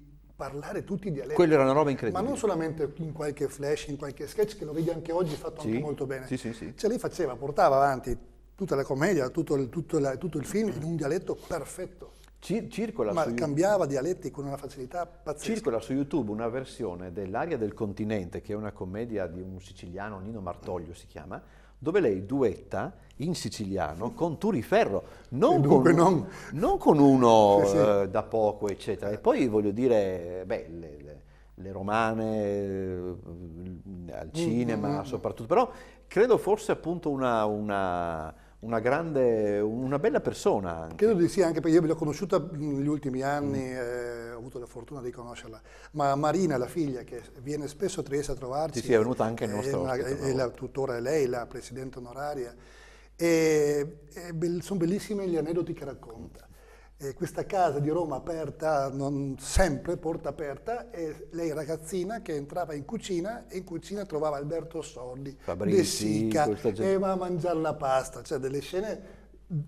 parlare tutti i dialetti. Quello era una roba incredibile. Ma non solamente in qualche flash, in qualche sketch, che lo vedi anche oggi fatto sì, anche molto bene. Sì, sì, sì. Cioè lei faceva, portava avanti tutta la commedia, tutto il, tutto la, tutto il film in un dialetto perfetto. Cir- circola Ma cambiava dialetti con una facilità pazzesca. Circola su YouTube una versione dell'Aria del Continente, che è una commedia di un siciliano, Nino Martoglio si chiama, dove lei duetta in siciliano con Turiferro, non, con, non... non con, uno sì, sì. Eh, da poco, eccetera. E poi voglio dire, beh, le, le, le romane eh, al mm. cinema mm. soprattutto, però credo forse appunto una, una una grande, una bella persona. Anche. Credo di sì, anche perché io l'ho conosciuta negli ultimi anni, mm. eh, avuto la fortuna di conoscerla, ma Marina, la figlia, che viene spesso a Trieste a trovarci, sì, sì, è venuta anche il nostro è, ospite, è la tuttora lei, la presidente onoraria, e, e be sono bellissime gli aneddoti che racconta. E questa casa di Roma aperta, non sempre, porta aperta, e lei ragazzina che entrava in cucina e in cucina trovava Alberto Sordi, Fabrizio, De Sica, e va a mangiare la pasta, cioè delle scene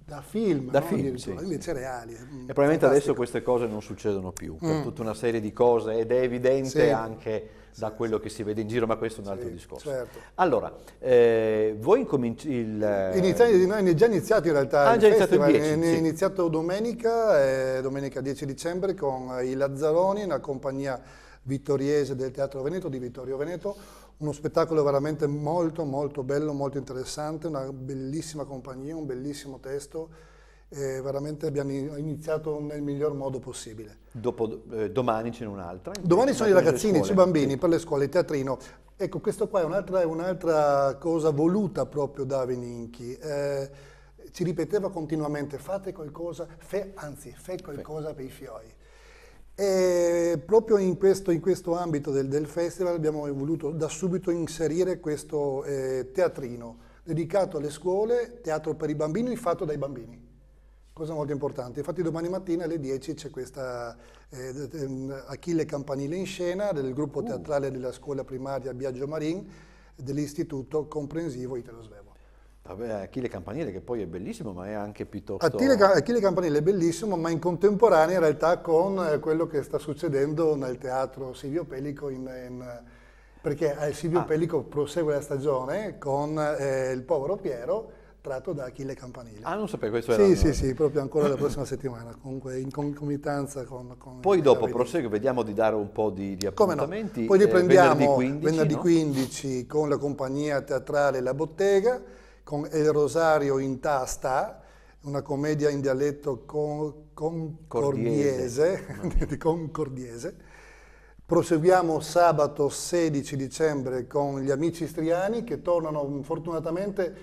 da film, da no? film sì, invece sì. reali. Eh, mm, e probabilmente Fantastico. adesso queste cose non succedono più, per mm. tutta una serie di cose ed è evidente sì. anche da quello che si vede in giro, ma questo è un altro discorso. Certo. Allora, eh, voi incominciate il... In Italia, no, è già iniziato in realtà ah, il già festival, iniziato il 10, è iniziato domenica, eh, domenica 10 dicembre con i Lazzaroni, una compagnia vittoriese del Teatro Veneto, di Vittorio Veneto, uno spettacolo veramente molto molto bello, molto interessante, una bellissima compagnia, un bellissimo testo e veramente abbiamo iniziato nel miglior modo possibile. Dopo, eh, domani ce n'è un'altra? Domani sono i ragazzini, i bambini per le scuole, il teatrino. Ecco, questo qua è un'altra, un cosa voluta proprio da Veninchi. Eh, ci ripeteva continuamente, fate qualcosa, fe, anzi, fe qualcosa fe. per i fiori. E proprio in questo, in questo ambito del, del, festival abbiamo voluto da subito inserire questo eh, teatrino dedicato alle scuole, teatro per i bambini fatto dai bambini. Cosa molto importante. Infatti domani mattina alle 10 c'è questa eh, ehm, Achille Campanile in scena del gruppo uh. teatrale della scuola primaria Biagio Marin dell'Istituto Comprensivo Italo Svevo. Achille Campanile che poi è bellissimo ma è anche piuttosto... Achille, Achille Campanile è bellissimo ma in contemporanea in realtà con eh, quello che sta succedendo nel teatro Silvio Pellico in, in, perché eh, Silvio ah. Pellico prosegue la stagione con eh, il povero Piero tratto da Achille Campanile. Ah, non sapevo questo. era sì, sì, sì, proprio ancora la prossima settimana, comunque in concomitanza con... con Poi dopo prosegue, vediamo di dare un po' di, di appuntamenti. Eh, no? Poi riprendiamo eh, venerdì 15, venerdì 15 no? con la compagnia teatrale La Bottega, con El Rosario in tasta, una commedia in dialetto con, concordiese, Cordiese. concordiese. Proseguiamo sabato 16 dicembre con gli amici istriani che tornano fortunatamente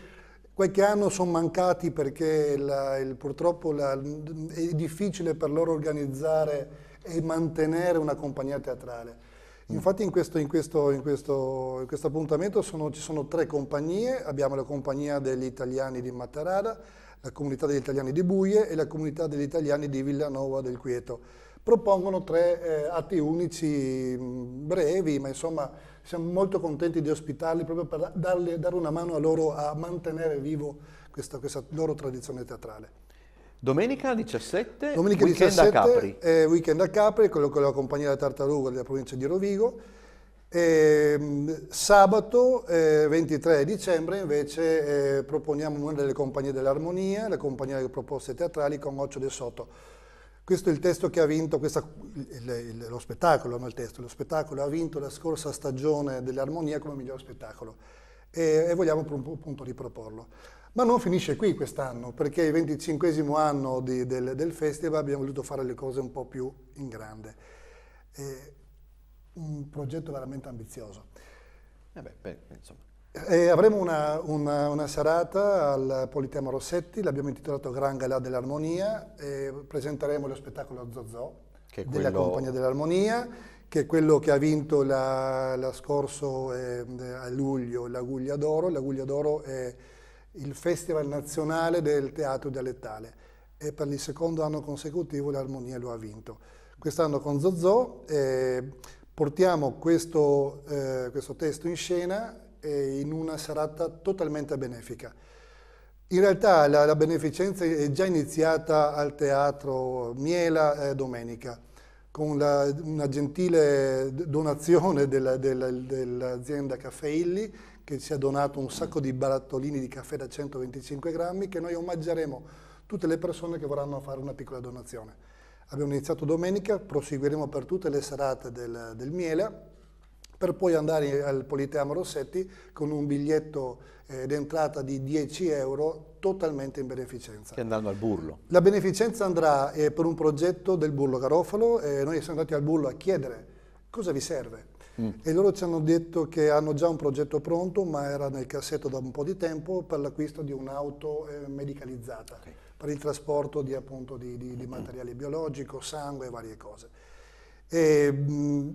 qualche anno sono mancati perché la, il, purtroppo la, è difficile per loro organizzare e mantenere una compagnia teatrale. Mm. Infatti in questo, in questo, in questo, in questo appuntamento sono, ci sono tre compagnie, abbiamo la compagnia degli italiani di Matarada, la comunità degli italiani di Buie e la comunità degli italiani di Villanova del Quieto. Propongono tre eh, atti unici mm, brevi, ma insomma siamo molto contenti di ospitarli proprio per darle, dare una mano a loro a mantenere vivo questa, questa loro tradizione teatrale. Domenica 17, Domenica weekend 17, a Capri. Eh, weekend a Capri, quello con la compagnia della Tartaruga della provincia di Rovigo. E, ehm, sabato eh, 23 dicembre invece eh, proponiamo una delle compagnie dell'armonia, la compagnia delle proposte teatrali con Occio de Soto. Questo è il testo che ha vinto, questa, il, il, lo spettacolo, non il testo, lo spettacolo ha vinto la scorsa stagione dell'armonia come miglior spettacolo e, e vogliamo appunto riproporlo. Ma non finisce qui quest'anno, perché il 25 anno di, del, del, festival abbiamo voluto fare le cose un po' più in grande. Eh, un progetto veramente ambizioso. Eh beh, beh, eh, avremo una, una, una, serata al Politema Rossetti, l'abbiamo intitolato Gran Galà dell'Armonia, presenteremo lo spettacolo Zozò della Compagnia dell'Armonia, che è quello che ha vinto la, la scorso eh, a luglio l'Aguglia d'Oro. L'Aguglia d'Oro è il Festival Nazionale del Teatro Dialettale e per il secondo anno consecutivo l'Armonia lo ha vinto. Quest'anno con Zozzò eh, portiamo questo, eh, questo, testo in scena eh, in una serata totalmente benefica. In realtà la, la, beneficenza è già iniziata al teatro Miela eh, domenica, con la, una gentile donazione dell'azienda Caffè Illi che ci ha donato un sacco di barattolini di caffè da 125 grammi che noi omaggeremo tutte le persone che vorranno fare una piccola donazione. Abbiamo iniziato domenica, proseguiremo per tutte le serate del, del Miele per poi andare al Politeama Rossetti con un biglietto eh, d'entrata di 10 euro totalmente in beneficenza. Che andranno al Burlo? La beneficenza andrà eh, per un progetto del Burlo Garofalo, eh, noi siamo andati al Burlo a chiedere cosa vi serve, Mm. E loro ci hanno detto che hanno già un progetto pronto, ma era nel cassetto da un po' di tempo, per l'acquisto di un'auto eh, medicalizzata, okay. per il trasporto di, appunto, di, di, di materiale biologico, sangue e varie cose. E, mh, mm,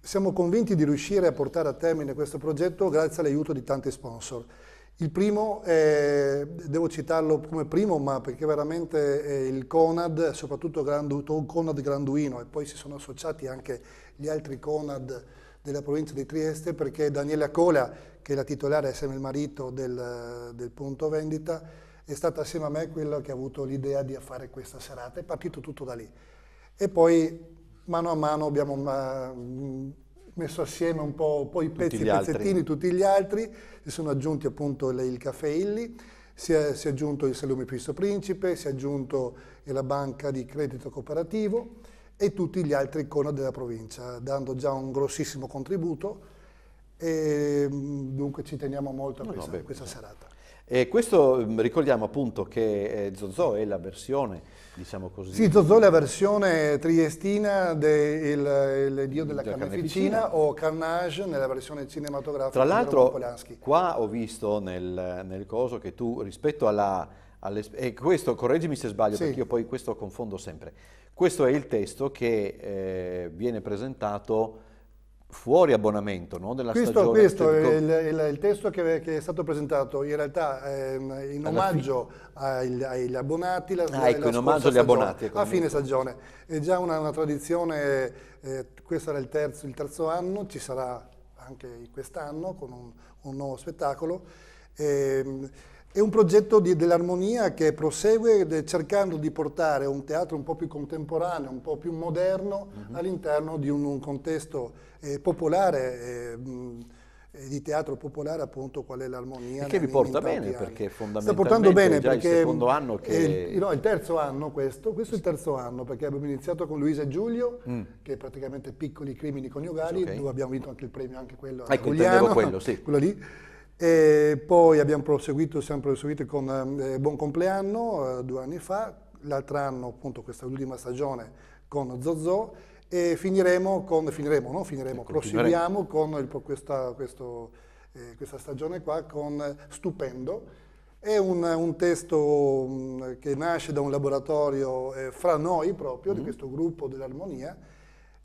siamo convinti di riuscire a portare a termine questo progetto grazie all'aiuto di tanti sponsor. Il primo, è, devo citarlo come primo, ma perché veramente è il Conad, soprattutto Grandu, Conad Granduino, e poi si sono associati anche gli altri Conad della provincia di Trieste perché Daniela Cola, che è la titolare assieme al marito del, del punto vendita, è stata assieme a me quella che ha avuto l'idea di fare questa serata, è partito tutto da lì. E poi mano a mano abbiamo mm, messo assieme un po', po i pezzi, tutti pezzettini, altri. tutti gli altri, si sono aggiunti appunto il caffè Illi, si è, si è aggiunto il Salume Pisto Principe, si è aggiunto la banca di credito cooperativo, e tutti gli altri icona della provincia, dando già un grossissimo contributo e mm, dunque ci teniamo molto a questa, no, no, beh, questa serata. E questo mm, ricordiamo appunto che eh, Zozzo è la versione, diciamo così. Sì, Zozzo è la versione triestina del dio della, della carneficina o Carnage nella versione cinematografica. Tra l'altro qua ho visto nel, nel coso che tu rispetto alla e questo, correggimi se sbaglio, sì. perché io poi questo confondo sempre. Questo è il testo che eh, viene presentato fuori abbonamento, no? Della questo, stagione. Questo è il, cioè, il, il, testo che, che, è stato presentato in realtà eh, in omaggio ai, agli abbonati. La, ah, ecco, in omaggio agli abbonati. Ecco, a fine stagione. È già una, una tradizione, eh, questo era il terzo, il terzo, anno, ci sarà anche quest'anno con un, un nuovo spettacolo. E, ehm, è un progetto dell'armonia che prosegue de, cercando di portare un teatro un po' più contemporaneo, un po' più moderno mm -hmm. all'interno di un, un contesto eh, popolare. Eh, eh di teatro popolare appunto qual è l'armonia. Che vi porta bene anni. perché fondamentalmente Sta portando bene perché il secondo anno che... È il, no, il terzo anno questo, questo è il terzo anno perché abbiamo iniziato con Luisa e Giulio mm. che è praticamente piccoli crimini coniugali okay. dove abbiamo vinto anche il premio anche quello. Ecco, intendevo quello, sì. Quello lì. E poi abbiamo proseguito, sempre proseguito con eh, eh, Buon Compleanno eh, due anni fa, l'altro anno appunto questa ultima stagione con Zozzo e finiremo con, finiremo, no? Ecco, finiremo, proseguiamo con il, questa, questo, eh, questa, stagione qua con Stupendo. È un, un testo mh, mm, che nasce da un laboratorio eh, fra noi proprio, mm di mm-hmm. questo gruppo dell'armonia.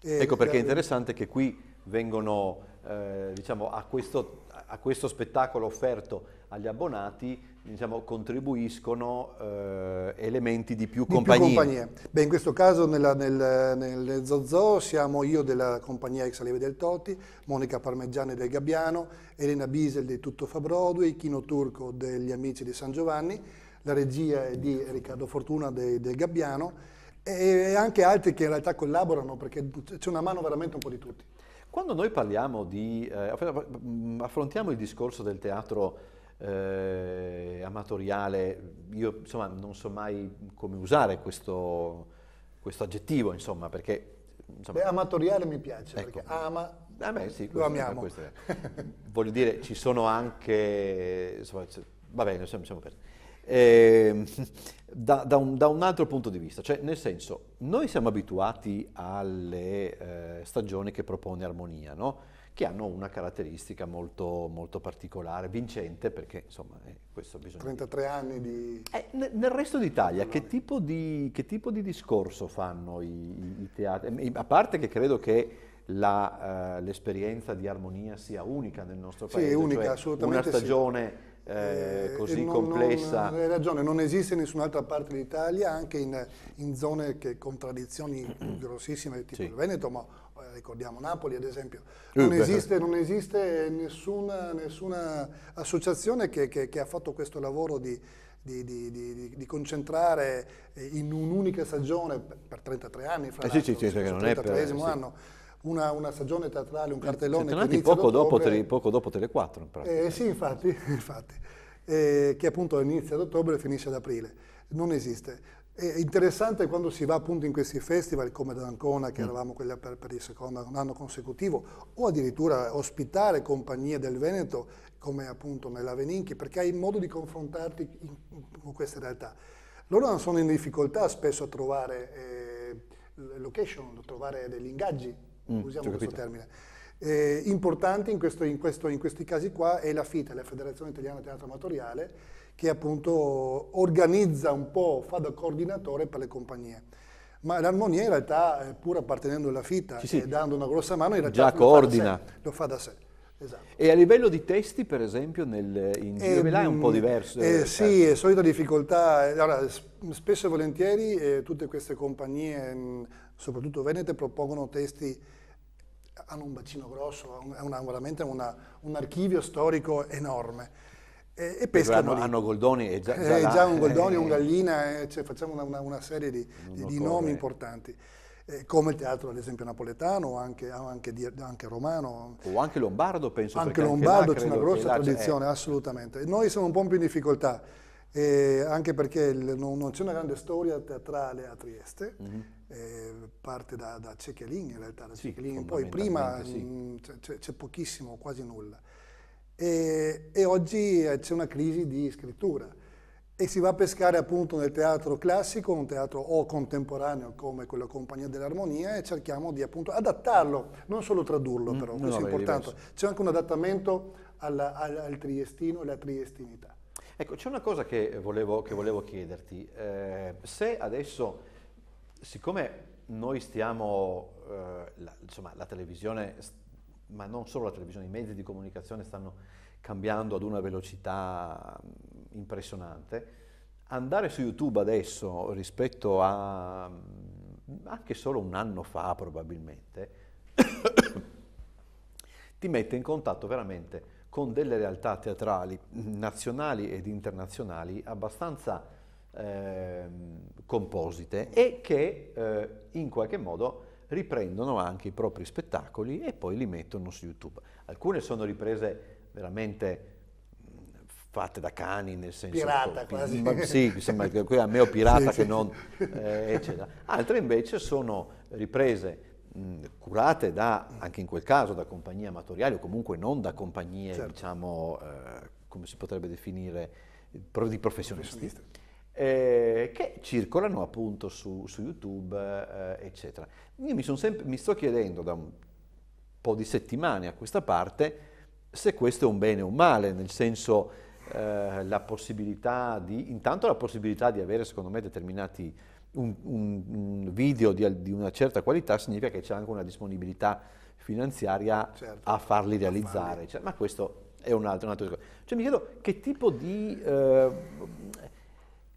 ecco perché è interessante che qui vengono, eh, diciamo, a questo a questo spettacolo offerto agli abbonati diciamo, contribuiscono eh, elementi di più compagnie. Di più compagnie. Beh, in questo caso nella, nel, nel Zozzo siamo io della compagnia Ex Aleve del Toti, Monica Parmeggiani del Gabbiano, Elena Biesel di Tutto Fa Broadway, Chino Turco degli Amici di San Giovanni, la regia è di Riccardo Fortuna del de Gabbiano e anche altri che in realtà collaborano perché c'è una mano veramente un po' di tutti. Quando noi parliamo di, eh, mm, affrontiamo il discorso del teatro eh, amatoriale, io insomma non so mai come usare questo, questo aggettivo, insomma, perché... Insomma, Beh, amatoriale mi piace, ecco. perché ama Ah beh, sì, lo amiamo. Questo Voglio dire, ci sono anche... Insomma, va bene, siamo, siamo persi. Eh, da, da, un, da, un, altro punto di vista, cioè nel senso, noi siamo abituati alle eh, stagioni che propone Armonia, no? che hanno una caratteristica molto, molto particolare, vincente, perché insomma eh, questo bisogna... 33 dire. anni di... Eh, nel resto d'Italia che tipo di, che tipo di discorso fanno i, i teatri? A parte che credo che la, uh, l'esperienza di armonia sia unica nel nostro paese. Sì, unica, cioè assolutamente. Una stagione eh, eh così non, complessa. Non, hai ragione, non esiste in nessun'altra parte d'Italia, anche in, in, zone che con tradizioni grossissime, tipo sì. il Veneto, ma eh, ricordiamo Napoli ad esempio. Eh, non, esiste, non esiste, nessuna, nessuna associazione che, che, che, ha fatto questo lavoro di, di, di, di concentrare in un'unica stagione per 33 anni, fra eh sì, sì, sì, non è per, anno, una, una, stagione teatrale, un eh, cartellone eh, che inizia poco dopo, poco dopo Tele 4 Eh, sì, infatti, infatti eh, che appunto inizia ad ottobre e finisce ad aprile. Non esiste. Eh, è interessante quando si va appunto in questi festival come ad Ancona, che mm. eravamo quelli per, per, il secondo anno consecutivo, o addirittura ospitare compagnie del Veneto come appunto nella Veninchi, perché hai modo di confrontarti con queste realtà. Loro sono in difficoltà spesso a trovare eh, location, a trovare degli ingaggi mm, usiamo questo capito. termine. Eh, importante in, questo, in, questo, in, questi casi qua è la FITA, la Federazione Italiana Teatro Amatoriale, che appunto organizza un po', fa da coordinatore per le compagnie. Ma l'Armonia in realtà, eh, pur appartenendo alla FITA sì, sì. e dando una grossa mano, in realtà Già coordina. lo fa da sé. Esatto. E a livello di testi, per esempio, nel, in Giovela ehm, è un po' diverso? Eh, eh sì, certo. è solita difficoltà. Eh, allora, spesso e volentieri eh, tutte queste compagnie, mm, soprattutto venete, propongono testi hanno un bacino grosso, è una, veramente una, un archivio storico enorme. E, e pescano hanno, hanno, Goldoni e già, già, eh, già un Goldoni, eh, un Gallina, eh, cioè facciamo una, una serie di, di, di nomi eh. importanti. Eh, come il teatro ad esempio napoletano o anche, anche, anche, romano. O anche lombardo penso. Anche lombardo anche là, c'è una grossa tradizione, è... assolutamente. Noi siamo un po' più in difficoltà, eh, anche perché il, non, non, c'è una grande storia teatrale a Trieste, mm-hmm eh, parte da, da Cechelin in realtà, da sì, poi prima sì. Mm, cioè, cioè, c'è pochissimo, quasi nulla. E, e oggi eh, c'è una crisi di scrittura e si va a pescare appunto nel teatro classico, un teatro o contemporaneo come quella Compagnia dell'Armonia e cerchiamo di appunto adattarlo, non solo tradurlo mm, però, no, questo no, è importante. C'è anche un adattamento alla, al, al, triestino e alla triestinità. Ecco, c'è una cosa che volevo, che volevo chiederti. Eh, se adesso siccome noi stiamo, eh, la, insomma la televisione, ma non solo la televisione, i mezzi di comunicazione stanno cambiando ad una velocità mm, impressionante, andare su YouTube adesso rispetto a mm, anche solo un anno fa probabilmente, ti mette in contatto veramente con delle realtà teatrali mm, nazionali ed internazionali abbastanza eh, composite e che eh, in qualche modo riprendono anche i propri spettacoli e poi li mettono su YouTube. Alcune sono riprese veramente mm, fatte da cani, nel senso... Pirata che, quasi. Ma, sì, insomma, qui a meo pirata sì, che sì. non... Eh, eccetera. Altre invece sono riprese mh, mm, curate da, anche in quel caso, da compagnie amatoriali o comunque non da compagnie, certo. diciamo, eh, come si potrebbe definire, di professionisti eh, che circolano appunto su, su YouTube, eh, eccetera. Io mi, sempre, mi, sto chiedendo da un po' di settimane a questa parte se questo è un bene o un male, nel senso eh, la possibilità di, intanto la possibilità di avere secondo me determinati, un, un, un video di, di, una certa qualità significa che c'è anche una disponibilità finanziaria certo, a farli realizzare, farli. Cioè, ma questo è un altro, un altro Cioè mi chiedo che tipo di eh,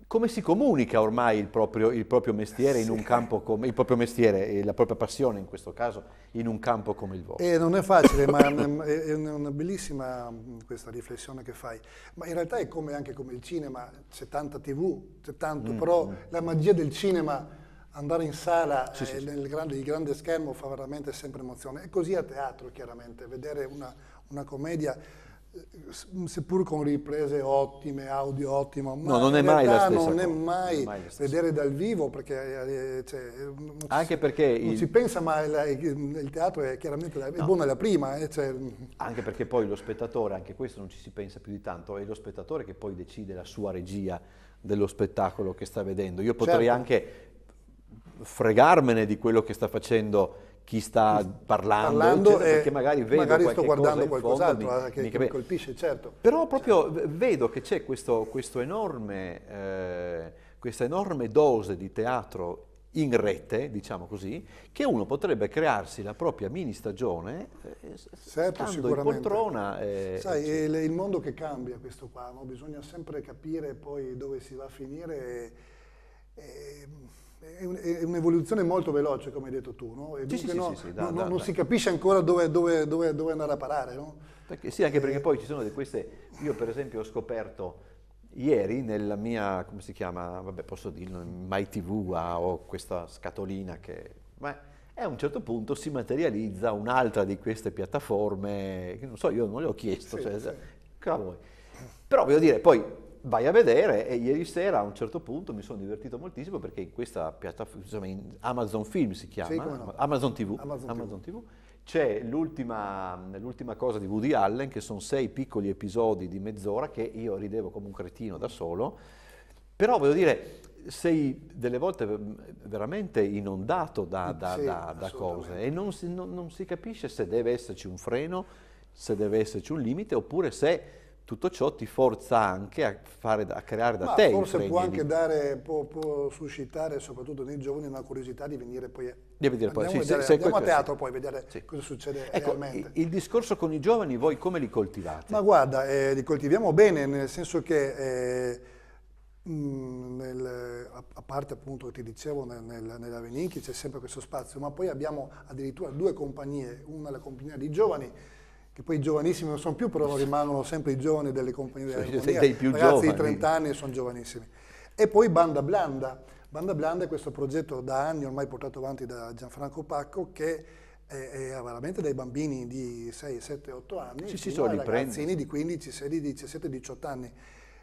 come si comunica ormai il proprio, il proprio mestiere sì. come, il proprio mestiere e la propria passione in questo caso in un campo come il vostro? Eh, non è facile, ma è una bellissima questa riflessione che fai. Ma in realtà è come anche come il cinema, c'è tanta TV, c'è tanto, mm, però mm. la magia del cinema andare in sala sì, eh, sì, nel grande, il grande schermo fa veramente sempre emozione. E così a teatro, chiaramente, vedere una, una commedia seppur con riprese ottime, audio ottimo, ma no, non è mai la stessa non è non è mai vedere dal vivo perché eh, cioè, anche si, perché non il... si pensa ma la, il teatro è chiaramente la, no. è buona la prima eh, cioè. Mm. anche perché poi lo spettatore anche questo non ci si pensa più di tanto è lo spettatore che poi decide la sua regia dello spettacolo che sta vedendo io potrei certo. anche fregarmene di quello che sta facendo chi sta parlando, parlando eccetera, perché magari vedo magari sto guardando qualcos'altro mi, eh, che mi, mi colpisce, certo. Però proprio certo. vedo che c'è questo, questo enorme, eh, questa enorme dose di teatro in rete, diciamo così, che uno potrebbe crearsi la propria mini stagione eh, certo, stando in poltrona. Eh, Sai, eccetera. è il mondo che cambia questo qua, no? bisogna sempre capire poi dove si va a finire. E, e, è un'evoluzione molto veloce, come hai detto tu, no? e sì, sì, no, sì, da, no, da, non da. si capisce ancora dove, dove, dove, dove andare a parare. Perché, sì, anche perché eh. poi ci sono di queste, io per esempio ho scoperto ieri nella mia, come si chiama, vabbè posso dirlo, MyTV, TV ah, ho questa scatolina che... Beh, e a un certo punto si materializza un'altra di queste piattaforme, che non so, io non le ho chiesto, cioè, cavolo. Però voglio dire, poi vai a vedere e ieri sera a un certo punto mi sono divertito moltissimo perché in questa piattaforma, insomma in Amazon Film si chiama, sì, no? Amazon, TV, Amazon, Amazon TV. TV, c'è l'ultima, l'ultima, cosa di Woody Allen che sono sei piccoli episodi di mezz'ora che io ridevo come un cretino da solo, però voglio dire sei delle volte mm, veramente inondato da, mm, da, sì, da, da cose e non si, non, non si capisce se deve esserci un freno, se deve esserci un limite oppure se tutto ciò ti forza anche a, fare, a creare da Ma te forse può anche dare, può, può, suscitare soprattutto nei giovani una curiosità di venire poi, di venire poi. Sì, vedere, se, andiamo a teatro sì. poi vedere sì. cosa succede ecco, realmente il, il discorso con i giovani voi come li coltivate? Ma guarda eh, li coltiviamo bene nel senso che eh, mh, nel, a, a parte appunto che ti dicevo nel, nel, nella Veninchi c'è sempre questo spazio ma poi abbiamo addirittura due compagnie una la compagnia di giovani che poi i giovanissimi non sono più, però rimangono sempre i giovani delle compagnie dell'aeroporto. Sei dei più Ragazzi giovani. di 30 anni sono giovanissimi. E poi Banda Blanda. Banda Blanda è questo progetto da anni ormai portato avanti da Gianfranco Pacco che è, veramente dai bambini di 6, 7, 8 anni, ci fino sì, ai ragazzini di 15, 16, 17, 18 anni.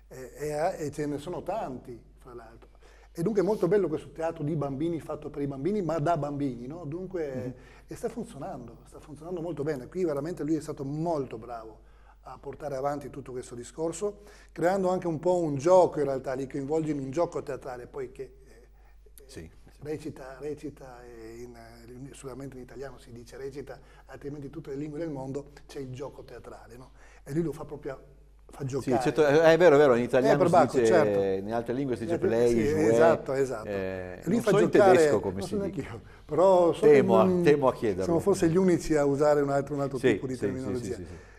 e, e ce ne sono tanti, fra l'altro. E dunque è molto bello questo teatro di bambini fatto per i bambini, ma da bambini, no? Dunque mm -hmm e sta funzionando, sta funzionando molto bene. Qui veramente lui è stato molto bravo a portare avanti tutto questo discorso, creando anche un po' un gioco in realtà, li coinvolge in un gioco teatrale, poiché eh, sì. recita, recita eh, in, eh, solamente in italiano si dice recita, altrimenti in tutte le lingue del mondo c'è il gioco teatrale, no? e lui lo fa proprio fa giocare. Sì, certo, eh, è vero, è vero, in italiano eh, Bacco, dice, certo. in altre lingue si dice eh, play, sì, jouer, esatto, esatto. Eh, Lui fa so giocare, in tedesco come si dice. Io, però temo, un, temo a chiederlo. Sono forse gli unici a usare un altro, un altro sì, tipo di sì, terminologia.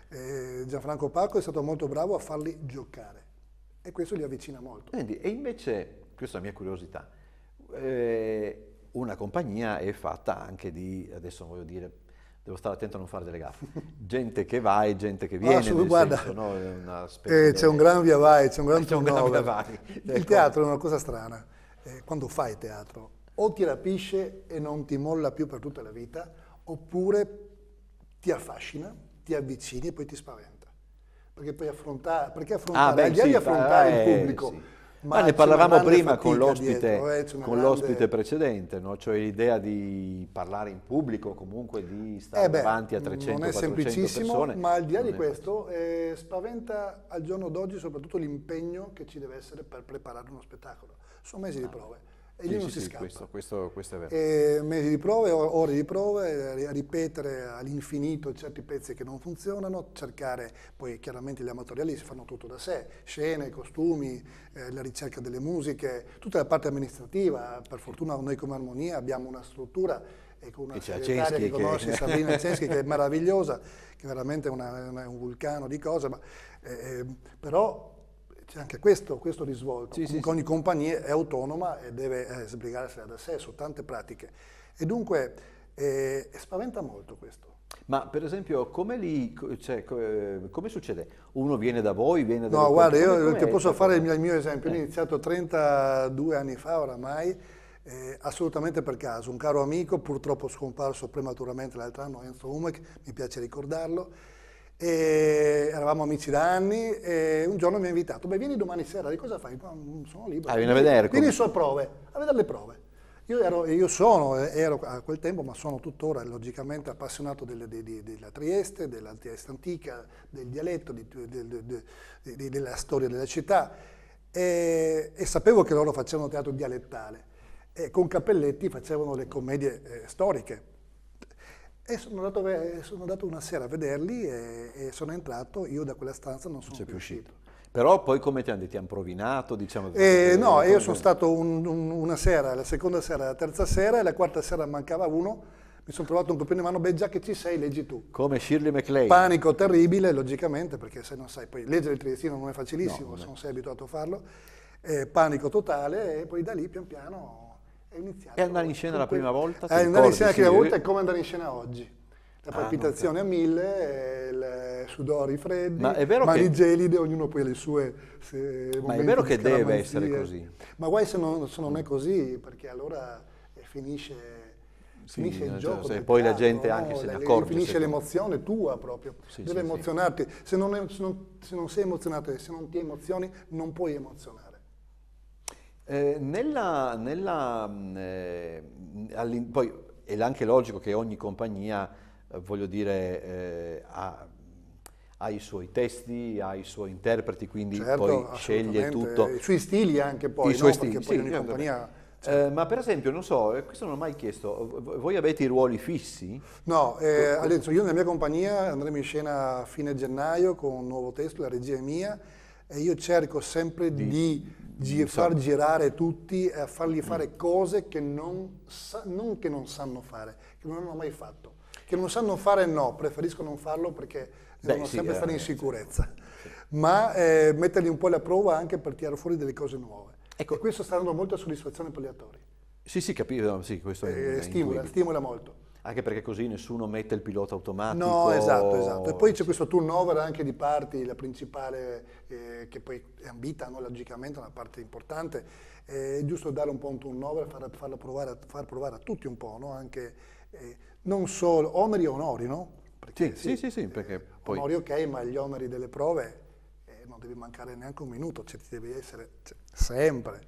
Eh, Gianfranco Paco è stato molto bravo a farli giocare e questo li avvicina molto. Senti, e invece, questa è la mia curiosità, eh, una compagnia è fatta anche di, adesso voglio dire, devo stare attento a non fare delle gaffe. Gente che va e gente che viene. Assolutamente, ah, guarda, senso, no? eh, c'è un gran via vai, c'è un gran, c'è un gran via vai. Il ecco. teatro è una cosa strana. Eh, quando fai teatro, o ti rapisce e non ti molla più per tutta la vita, oppure ti affascina, ti avvicini e poi ti spaventa. Perché, poi affronta, perché affrontare, ah, beh, sì, affrontare eh, il pubblico. Sì ma, Ma ne parlavamo prima con eh, l'ospite, precedente, no? cioè l'idea di parlare in pubblico, comunque di stare eh beh, davanti a 300 Non è semplicissimo, persone, ma al di là di questo eh, spaventa al giorno d'oggi soprattutto l'impegno che ci deve essere per preparare uno spettacolo. Sono mesi ah. di prove e lì sì, non sì, si scappa. Questo, questo, questo, è vero. E mesi di prove, ore di prove, ripetere all'infinito certi pezzi che non funzionano, cercare, poi chiaramente gli amatoriali si fanno tutto da sé, scene, costumi, eh, la ricerca delle musiche, tutta la parte amministrativa, per fortuna noi come Armonia abbiamo una struttura e con una segretaria che conosce, che... Sabrina Censchi, che è meravigliosa, che veramente è, una, un vulcano di cose, ma, eh, eh però c'è anche questo, questo risvolto. Sì, Comunque sì, ogni sì. compagnia è autonoma e deve eh, sbrigarsela da sé su tante pratiche. E dunque eh, spaventa molto questo. Ma per esempio, come, lì, cioè, eh, come succede? Uno viene da voi, viene da... No, guarda, io ti posso fare il mio, esempio. Io ho eh. iniziato 32 anni fa oramai, eh, assolutamente per caso. Un caro amico, purtroppo scomparso prematuramente l'altro anno, Enzo Humek, mi piace ricordarlo, e eravamo amici da anni e un giorno mi ha invitato, beh vieni domani sera, di cosa fai? Non Sono libero. Ah, vieni a vedere. Vieni su a prove, a vedere le prove. Io, ero, io sono, eh, ero a quel tempo, ma sono tuttora logicamente appassionato della, della, della Trieste, della Trieste antica, del dialetto, di, del, del, della storia della città e, e, sapevo che loro facevano teatro dialettale e con Cappelletti facevano le commedie eh, storiche e sono andato, sono andato, una sera a vederli e, e, sono entrato, io da quella stanza non sono più, più uscito. uscito. Però poi come ti hanno detto? Ti hanno provinato? Diciamo, eh, no, io sono stato un, un, una sera, la seconda sera, la terza sera e la quarta sera mancava uno, mi sono trovato un copione in mano, beh già che ci sei leggi tu. Come Shirley MacLaine. Panico terribile, logicamente, perché se non sai, poi leggere il triestino non è facilissimo, no, non è. se non sei abituato a farlo, eh, panico totale e poi da lì pian piano è iniziato. E andare in scena la prima volta? Eh, andare in scena la prima volta è come andare in scena oggi. La ah, palpitazione ah, a mille, il sudori freddi, ma è vero mani che... gelide, ognuno poi ha le sue se, Ma è vero che deve essere così. Ma guai se non, se non è così, perché allora eh, finisce sì, finisce il eh, gioco. Cioè, poi la gente anche no, se ne accorge. Finisce l'emozione tua proprio, sì, deve sì, emozionarti. Se non, è, se, non, se, non, sei emozionato e se non ti emozioni non puoi emozionare. Eh, nella, nella, eh, poi è anche logico che ogni compagnia, eh, voglio dire, eh, ha, ha, i suoi testi, ha i suoi interpreti, quindi certo, poi sceglie tutto. I suoi stili anche poi, I no? suoi stili, perché poi sì, ogni sì, certo. compagnia... Eh, certo. ma per esempio, non so, eh, questo non ho mai chiesto, voi avete i ruoli fissi? No, eh, Alessio, io nella mia compagnia andremo in scena a fine gennaio con un nuovo testo, la regia è mia, e io cerco sempre di, di gi- far girare tutti, eh, fargli fare mm. cose che non, sa- non che non sanno fare, che non hanno mai fatto. Che non sanno fare no, preferisco non farlo perché Beh, devono sì, sempre stare in sicurezza. Sì. Ma eh, metterli un po' alla prova anche per tirare fuori delle cose nuove. Ecco. E questo sta dando molta soddisfazione per gli attori. Sì, sì, capito, sì, questo eh, è, è stimola, stimola molto anche perché così nessuno mette il pilota automatico. No, esatto, esatto. E poi c'è questo turnover anche di parti, la principale, eh, che poi è ambita no? logicamente, una parte importante. Eh, è giusto dare un po' un turnover, far, farla provare, far provare a tutti un po', no? anche, eh, non solo omeri e onori, no? Perché, sì, sì, sì, sì eh, perché poi... Onori ok, ma gli omeri delle prove eh, non devi mancare neanche un minuto, cioè, devi essere cioè, sempre.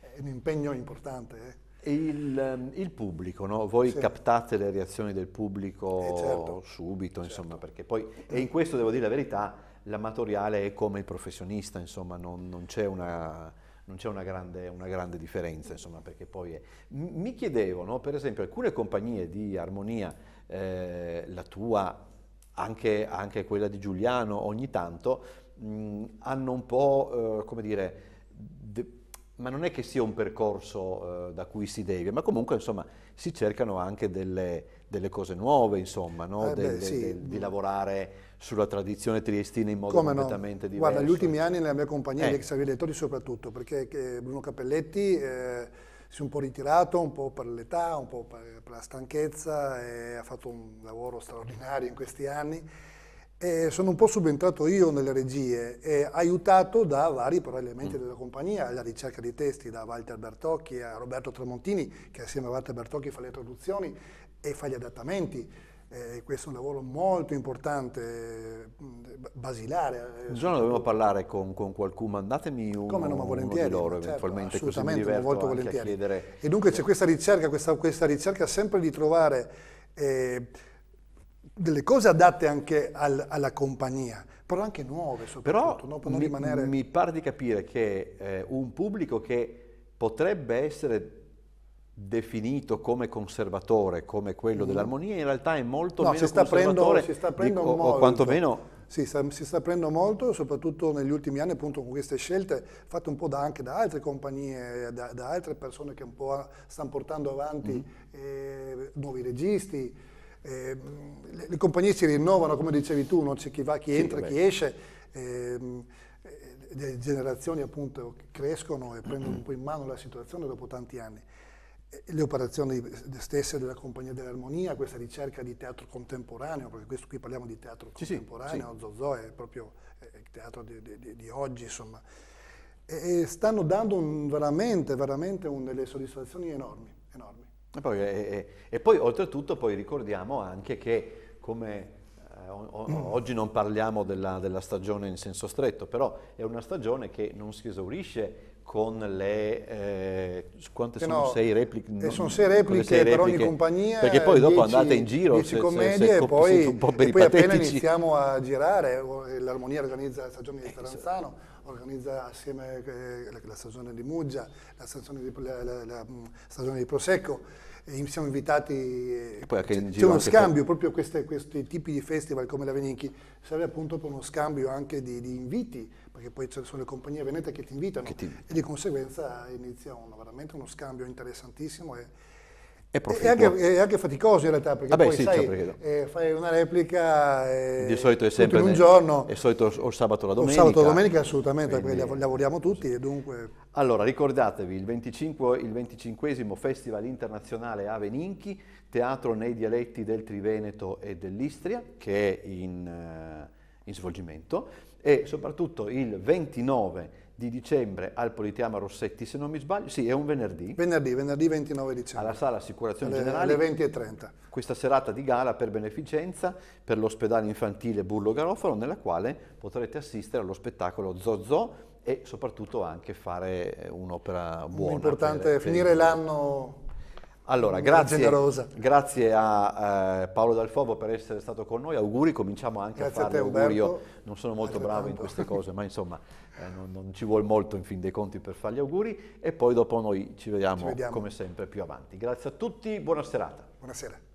È un impegno importante. Eh. Il, ehm, il pubblico, no? voi sì. captate le reazioni del pubblico eh, certo. subito, certo. insomma, perché poi, e in mm. questo devo dire la verità, l'amatoriale è come il professionista, insomma, non, non c'è una non c'è una grande, una grande, differenza, insomma, perché poi è... Mi chiedevano, per esempio, alcune compagnie di armonia, eh, la tua, anche, anche, quella di Giuliano, ogni tanto, mh, mm, hanno un po', eh, come dire, ma non è che sia un percorso eh, da cui si deve, ma comunque insomma, si cercano anche delle, delle cose nuove, insomma, no? eh beh, de, sì. de, di lavorare sulla tradizione triestina in modo Come completamente no? diverso. Guarda, gli ultimi anni nella mia compagnia, eh. gli ex direttori soprattutto, perché eh, Bruno Capelletti eh, si è un po' ritirato, un po' per l'età, un po' per, per la stanchezza, ha fatto un lavoro straordinario in questi anni e sono un po' subentrato io nelle regie, eh, aiutato da vari elementi mm. della compagnia, alla ricerca dei testi, da Walter Bertocchi a Roberto Tramontini, che assieme a Walter Bertocchi fa le traduzioni e fa gli adattamenti. Eh, questo è un lavoro molto importante, mm, basilare. Un eh, giorno dovremo parlare con, con, qualcuno, mandatemi un, Come no, ma volentieri, loro certo, eventualmente, assolutamente, così mi molto volentieri. E dunque c'è questa ricerca, questa, questa ricerca sempre di trovare... Eh, delle cose adatte anche al, alla compagnia, però anche nuove soprattutto, però no? mi, rimanere... mi, pare di capire che eh, un pubblico che potrebbe essere definito come conservatore, come quello mm. dell'armonia, in realtà è molto no, meno si sta conservatore, prendo, si sta prendo di, molto. o quantomeno sì, si sta aprendo molto, soprattutto negli ultimi anni, appunto con queste scelte fatte un po' da, anche da altre compagnie, da, da, altre persone che un po' stanno portando avanti mm. eh, nuovi registi, eh, le, le, compagnie si rinnovano, come dicevi tu, non c'è chi va, chi sì, entra, beh. chi esce. Ehm, eh, le generazioni appunto crescono e prendono un po' in mano la situazione dopo tanti anni. Eh, le operazioni stesse della Compagnia dell'Armonia, questa ricerca di teatro contemporaneo, perché questo qui parliamo di teatro contemporaneo, sì, sì. Zozò è proprio il teatro di, di, di oggi, insomma. e stanno dando un, veramente, veramente un, delle soddisfazioni enormi, enormi. E poi, e, e poi oltretutto poi ricordiamo anche che come eh, o, mm. oggi non parliamo della, della, stagione in senso stretto, però è una stagione che non si esaurisce con le eh, quante sono, no, sei repliche, non, eh, sono sei repliche sei per ogni compagnia perché poi dopo dieci, andate in giro se, commedie se, se, e poi, e poi appena iniziamo a girare l'armonia organizza la stagione di eh, Speranzano organizza assieme eh, la stagione di Muggia, la stagione di, la, la, la mm, stagione di Prosecco, siamo invitati, eh, e poi c'è in uno scambio, per... proprio queste, questi tipi di festival come la Veninchi serve appunto per uno scambio anche di, di inviti, perché poi ci sono le compagnie venete che ti invitano che ti... e di conseguenza inizia uno, veramente uno scambio interessantissimo. E, e profitto. È anche, è anche faticoso in realtà, perché Vabbè, poi sì, sai, cioè, perché... Eh, fai una replica eh, di solito è sempre un giorno. Di solito o sabato o la domenica. O sabato o domenica assolutamente, Quindi... perché lavoriamo tutti e dunque... Allora, ricordatevi, il, 25, il 25 Festival Internazionale Ave Ninchi, teatro nei dialetti del Triveneto e dell'Istria, che è in, eh, in svolgimento, e soprattutto il 29 di dicembre al Politeama Rossetti, se non mi sbaglio, sì, è un venerdì. Venerdì, venerdì 29 dicembre. Alla sala assicurazione alle, generale. Alle 20.30. Questa serata di gara per beneficenza per l'ospedale infantile Burlo Garofalo, nella quale potrete assistere allo spettacolo Zozzo e soprattutto anche fare eh, un'opera buona. È importante finire l'anno allora, grazie, grazie a eh, Paolo Dal Fovo per essere stato con noi, auguri, cominciamo anche grazie a fare l'augurio, non sono molto grazie bravo in queste cose, ma insomma eh, non, non, ci vuole molto in fin dei conti per fare gli auguri e poi dopo noi ci vediamo, ci vediamo come sempre più avanti. Grazie a tutti, buona serata. Buonasera.